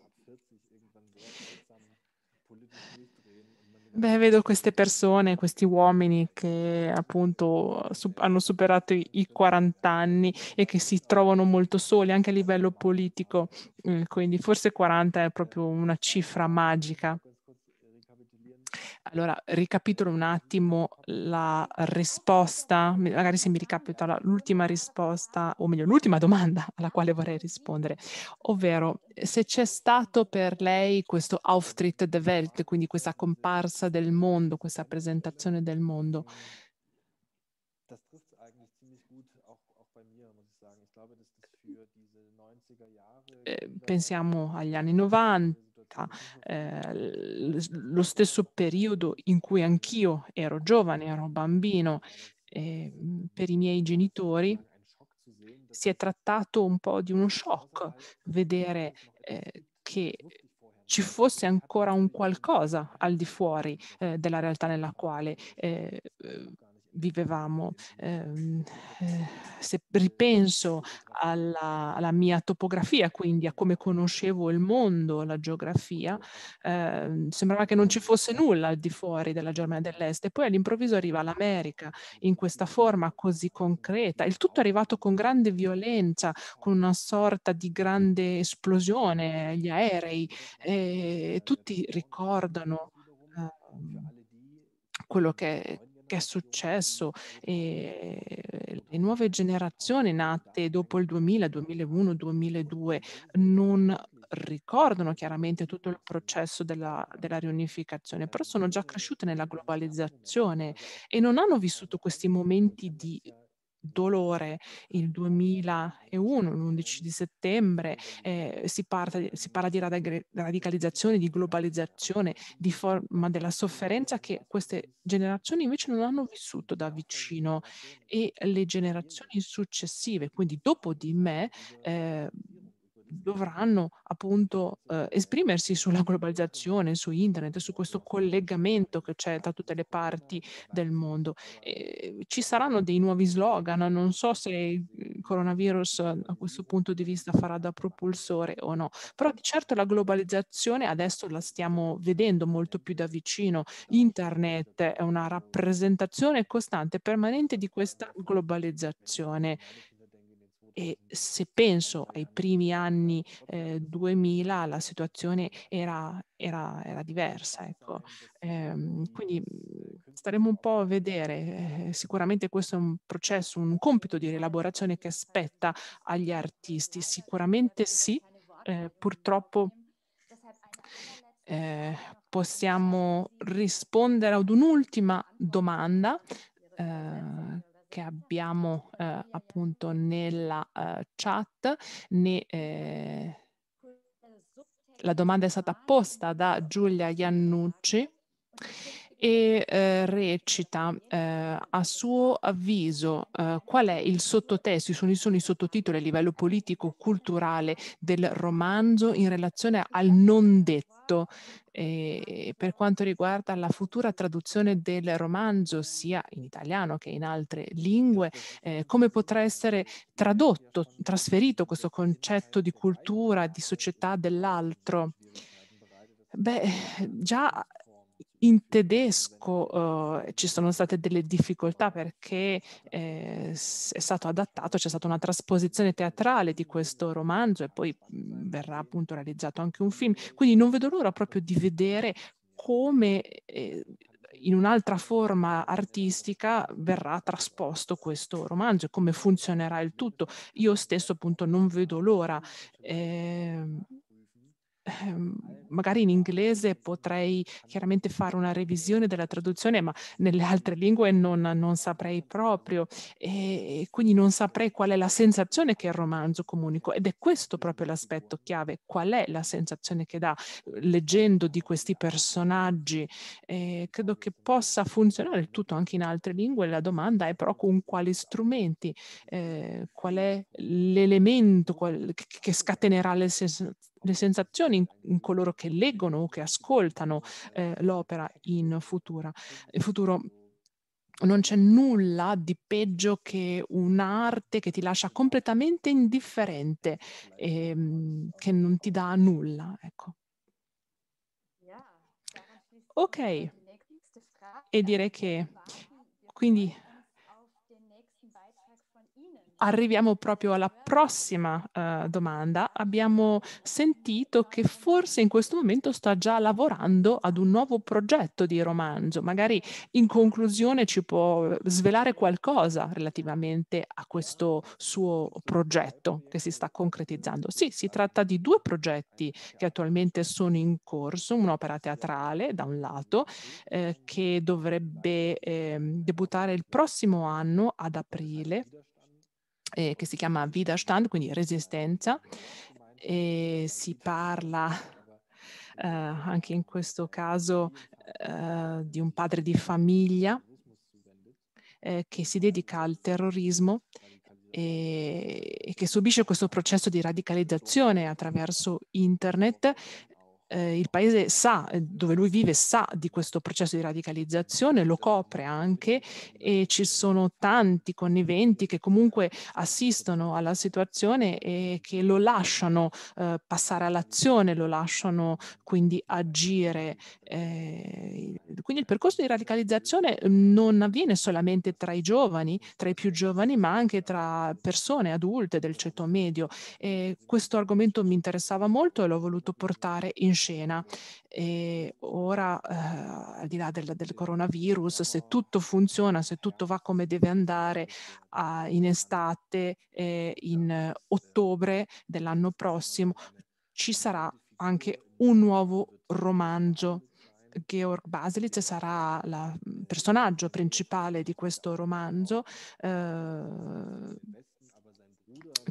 Beh, vedo queste persone, questi uomini che appunto su- hanno superato i-, i 40 anni e che si trovano molto soli anche a livello politico, eh, quindi forse 40 è proprio una cifra magica. Allora, ricapitolo un attimo la risposta, magari se mi ricapita l'ultima risposta, o meglio l'ultima domanda alla quale vorrei rispondere, ovvero se c'è stato per lei questo Auftritt der Welt, quindi questa comparsa del mondo, questa presentazione del mondo. Eh, pensiamo agli anni 90 vita, eh, lo stesso periodo in cui anch'io ero giovane, ero bambino, eh, per i miei genitori si è trattato un po' di uno shock vedere eh, che ci fosse ancora un qualcosa al di fuori eh, della realtà nella quale eh, vivevamo. Ehm, eh, se ripenso alla, alla, mia topografia, quindi a come conoscevo il mondo, la geografia, eh, sembrava che non ci fosse nulla al di fuori della Germania dell'Est e poi all'improvviso arriva l'America in questa forma così concreta. Il tutto è arrivato con grande violenza, con una sorta di grande esplosione, gli aerei, eh, tutti ricordano ehm, quello che, che è successo, e ehm, le nuove generazioni nate dopo il 2000, 2001, 2002 non ricordano chiaramente tutto il processo della, della, riunificazione, però sono già cresciute nella globalizzazione e non hanno vissuto questi momenti di dolore il 2001, l'11 di settembre, eh, si, parte, si, parla di radicalizzazione, di globalizzazione, di forma della sofferenza che queste generazioni invece non hanno vissuto da vicino e le generazioni successive, quindi dopo di me, eh, dovranno appunto eh, esprimersi sulla globalizzazione, su internet, su questo collegamento che c'è tra tutte le parti del mondo. E ci saranno dei nuovi slogan, non so se il coronavirus a questo punto di vista farà da propulsore o no, però di certo la globalizzazione adesso la stiamo vedendo molto più da vicino. Internet è una rappresentazione costante, permanente di questa globalizzazione e se penso ai primi anni eh, 2000 la situazione era, era, era diversa. Ecco. Ehm, quindi mm, staremo un po' a vedere. Eh, sicuramente questo è un processo, un compito di rielaborazione che spetta agli artisti. Sicuramente sì, eh, purtroppo eh, possiamo rispondere ad un'ultima domanda eh, che abbiamo eh, appunto nella eh, chat, né, eh, la domanda è stata posta da Giulia Iannucci e eh, recita eh, a suo avviso eh, qual è il sottotesto, sono, sono i sottotitoli a livello politico-culturale del romanzo in relazione al non detto. per quanto riguarda la futura traduzione del romanzo, sia in italiano che in altre lingue, eh, come potrà essere tradotto, trasferito questo concetto di cultura, di società dell'altro? Beh, già in tedesco eh, ci sono state delle difficoltà perché eh, è stato adattato, c'è stata una trasposizione teatrale di questo romanzo e poi mm, verrà appunto realizzato anche un film. Quindi non vedo l'ora proprio di vedere come eh, in un'altra forma artistica verrà trasposto questo romanzo e come funzionerà il tutto. Io stesso appunto non vedo l'ora. Eh, Ehm, magari in inglese potrei chiaramente fare una revisione della traduzione, ma nelle altre lingue non, non saprei proprio e, quindi non saprei qual è la sensazione che il romanzo comunica ed è questo proprio l'aspetto chiave, qual è la sensazione che dà leggendo di questi personaggi. Eh, credo che possa funzionare il tutto anche in altre lingue, la domanda è però con quali strumenti, eh, qual è l'elemento qual- che scatenerà le sensazioni le sensazioni in, in, coloro che leggono o che ascoltano eh, l'opera in, futura, in futuro. Non c'è nulla di peggio che un'arte che ti lascia completamente indifferente, e, ehm, che non ti dà nulla. Ecco. Ok, e direi che quindi arriviamo proprio alla prossima uh, domanda. Abbiamo sentito che forse in questo momento sta già lavorando ad un nuovo progetto di romanzo. Magari in conclusione ci può eh, svelare qualcosa relativamente a questo suo progetto che si sta concretizzando. Sì, si tratta di due progetti che attualmente sono in corso, un'opera teatrale da un lato eh, che dovrebbe eh, debuttare il prossimo anno ad aprile eh, che si chiama Widerstand, quindi resistenza, e si parla eh, anche in questo caso eh, di un padre di famiglia eh, che si dedica al terrorismo e, che subisce questo processo di radicalizzazione attraverso internet eh, il paese sa, eh, dove lui vive, sa di questo processo di radicalizzazione, lo copre anche e ci sono tanti conniventi che comunque assistono alla situazione e che lo lasciano eh, passare all'azione, lo lasciano quindi agire. Eh, quindi il percorso di radicalizzazione non avviene solamente tra i giovani, tra i più giovani, ma anche tra persone adulte del ceto medio. questo argomento mi interessava molto e l'ho voluto portare in scena. E ora, eh, al di là del, del, coronavirus, se tutto funziona, se tutto va come deve andare a, in estate, eh, in ottobre dell'anno prossimo, ci sarà anche un nuovo romanzo Georg Baselitz sarà il personaggio principale di questo romanzo, eh,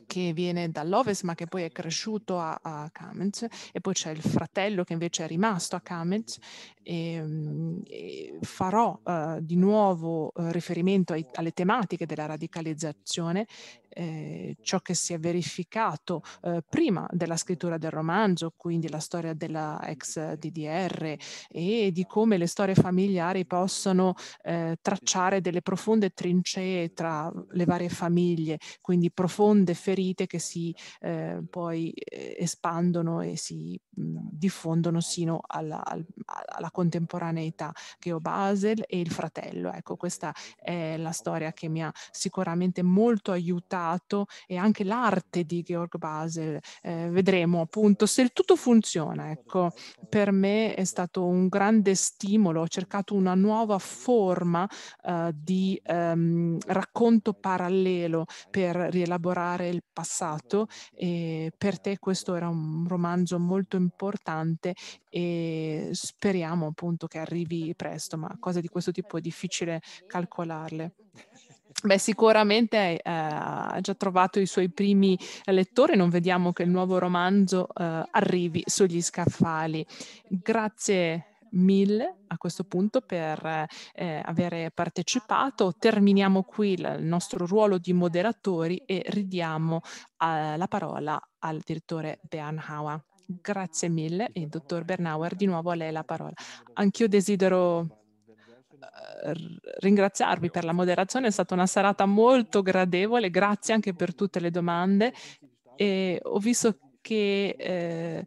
che viene dall'Ovest ma che poi è cresciuto a, a Kamenz e poi c'è il fratello che invece è rimasto a Kamenz e, ehm, e farò uh, di nuovo uh, riferimento ai, alle tematiche della radicalizzazione eh, ciò che si è verificato eh, prima della scrittura del romanzo, quindi la storia della ex DDR e di come le storie familiari possono eh, tracciare delle profonde trincee tra le varie famiglie, quindi profonde ferite che si ehm, poi ehm, espandono e si mh, mhmm, diffondono sino alla, alla, contemporaneità che ho Basel e il fratello. Ecco, questa è la storia che mi ha sicuramente molto aiutato stato e anche l'arte di Georg Basel. Eh, vedremo appunto se il tutto funziona. Ecco, per me è stato un grande stimolo, ho cercato una nuova forma eh, di ehm, racconto parallelo per rielaborare il passato e per te questo era un romanzo molto importante e speriamo appunto che arrivi presto, ma cose di questo tipo è difficile calcolarle. Beh, sicuramente eh, ha già trovato i suoi primi lettori, non vediamo che il nuovo romanzo eh, arrivi sugli scaffali. Grazie mille a questo punto per eh, aver partecipato. Terminiamo qui il nostro ruolo di moderatori e ridiamo eh, la parola al direttore Bernhauer. Grazie mille e dottor Bernhauer, di nuovo a lei la parola. Anch'io desidero ringraziarvi per la moderazione, è stata una serata molto gradevole, grazie anche per tutte le domande e ho visto che eh,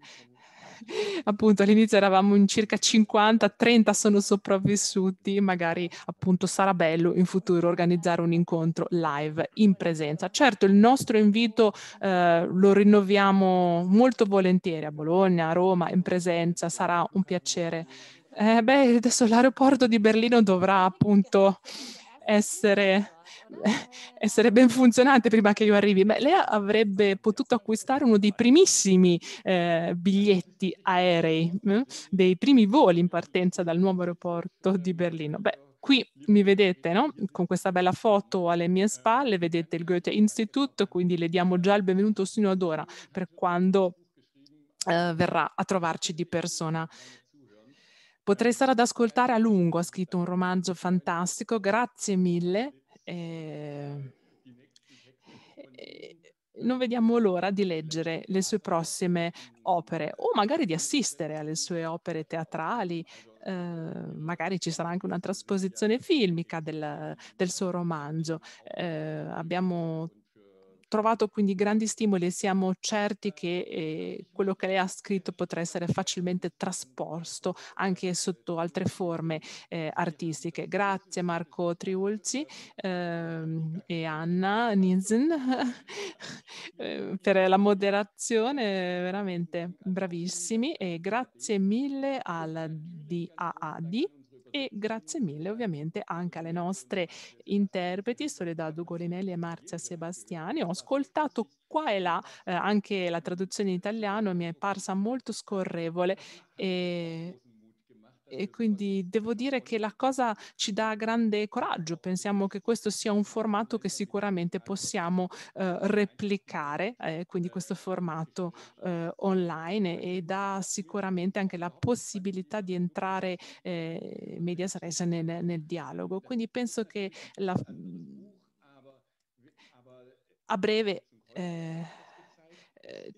appunto all'inizio eravamo in circa 50, 30 sono sopravvissuti, magari appunto sarà bello in futuro organizzare un incontro live in presenza. Certo il nostro invito eh, lo rinnoviamo molto volentieri a Bologna, a Roma, in presenza, sarà un piacere eh, beh, adesso l'aeroporto di Berlino dovrà appunto essere, essere ben funzionante prima che io arrivi. Beh, lei avrebbe potuto acquistare uno dei primissimi eh, biglietti aerei, eh, dei primi voli in partenza dal nuovo aeroporto di Berlino. Beh, qui mi vedete, no? Con questa bella foto alle mie spalle, vedete il Goethe Institute, quindi le diamo già il benvenuto sino ad ora per quando eh, verrà a trovarci di persona Potrei stare ad ascoltare a lungo, ha scritto un romanzo fantastico, grazie mille. Eh, non vediamo l'ora di leggere le sue prossime opere o magari di assistere alle sue opere teatrali. Eh, magari ci sarà anche una trasposizione filmica del, del suo romanzo. Ehm, abbiamo trovato quindi grandi stimoli e siamo certi che eh, quello che lei ha scritto potrà essere facilmente trasposto anche sotto altre forme eh, artistiche. Grazie Marco Triulzi ehm, e Anna Ninsen eh, per la moderazione, veramente bravissimi e grazie mille al DAAD e grazie mille ovviamente anche alle nostre interpreti Soledad Ugolinelli e Marzia Sebastiani. Ho ascoltato qua e là eh, anche la traduzione in italiano mi è parsa molto scorrevole e e quindi devo dire che la cosa ci dà grande coraggio, pensiamo che questo sia un formato che sicuramente possiamo eh, replicare, eh, quindi questo formato eh, online e dà sicuramente anche la possibilità di entrare eh, medias res nel, nel dialogo. Quindi penso che la, mm, a breve eh, eh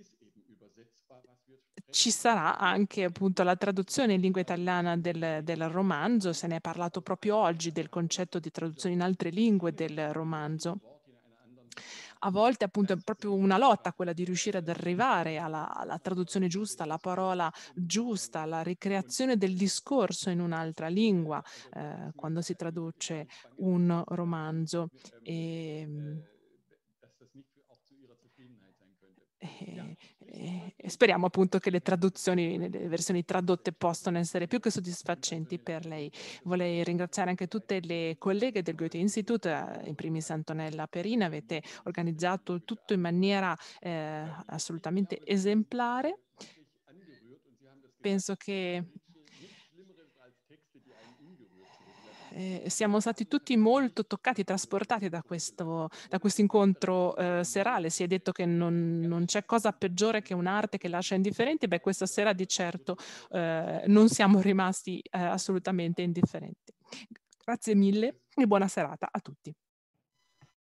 ci sarà anche appunto la traduzione in lingua italiana del, del, romanzo, se ne è parlato proprio oggi del concetto di traduzione in altre lingue del romanzo. A volte appunto è proprio una lotta quella di riuscire ad arrivare alla, alla traduzione giusta, alla parola giusta, alla ricreazione del discorso in un'altra lingua eh, quando si traduce un romanzo. E, ehm, e, eh, e speriamo appunto che le traduzioni, le versioni tradotte possano essere più che soddisfacenti per lei. Vorrei ringraziare anche tutte le colleghe del Goethe Institute, eh, in primis Antonella Perina, avete organizzato tutto in maniera eh, assolutamente esemplare. Penso che eh, siamo stati tutti molto toccati, trasportati da questo, da questo incontro eh, serale. Si è detto che non, non, c'è cosa peggiore che un'arte che lascia indifferenti, beh questa sera di certo eh, non siamo rimasti eh, assolutamente indifferenti. Grazie mille e buona serata a tutti.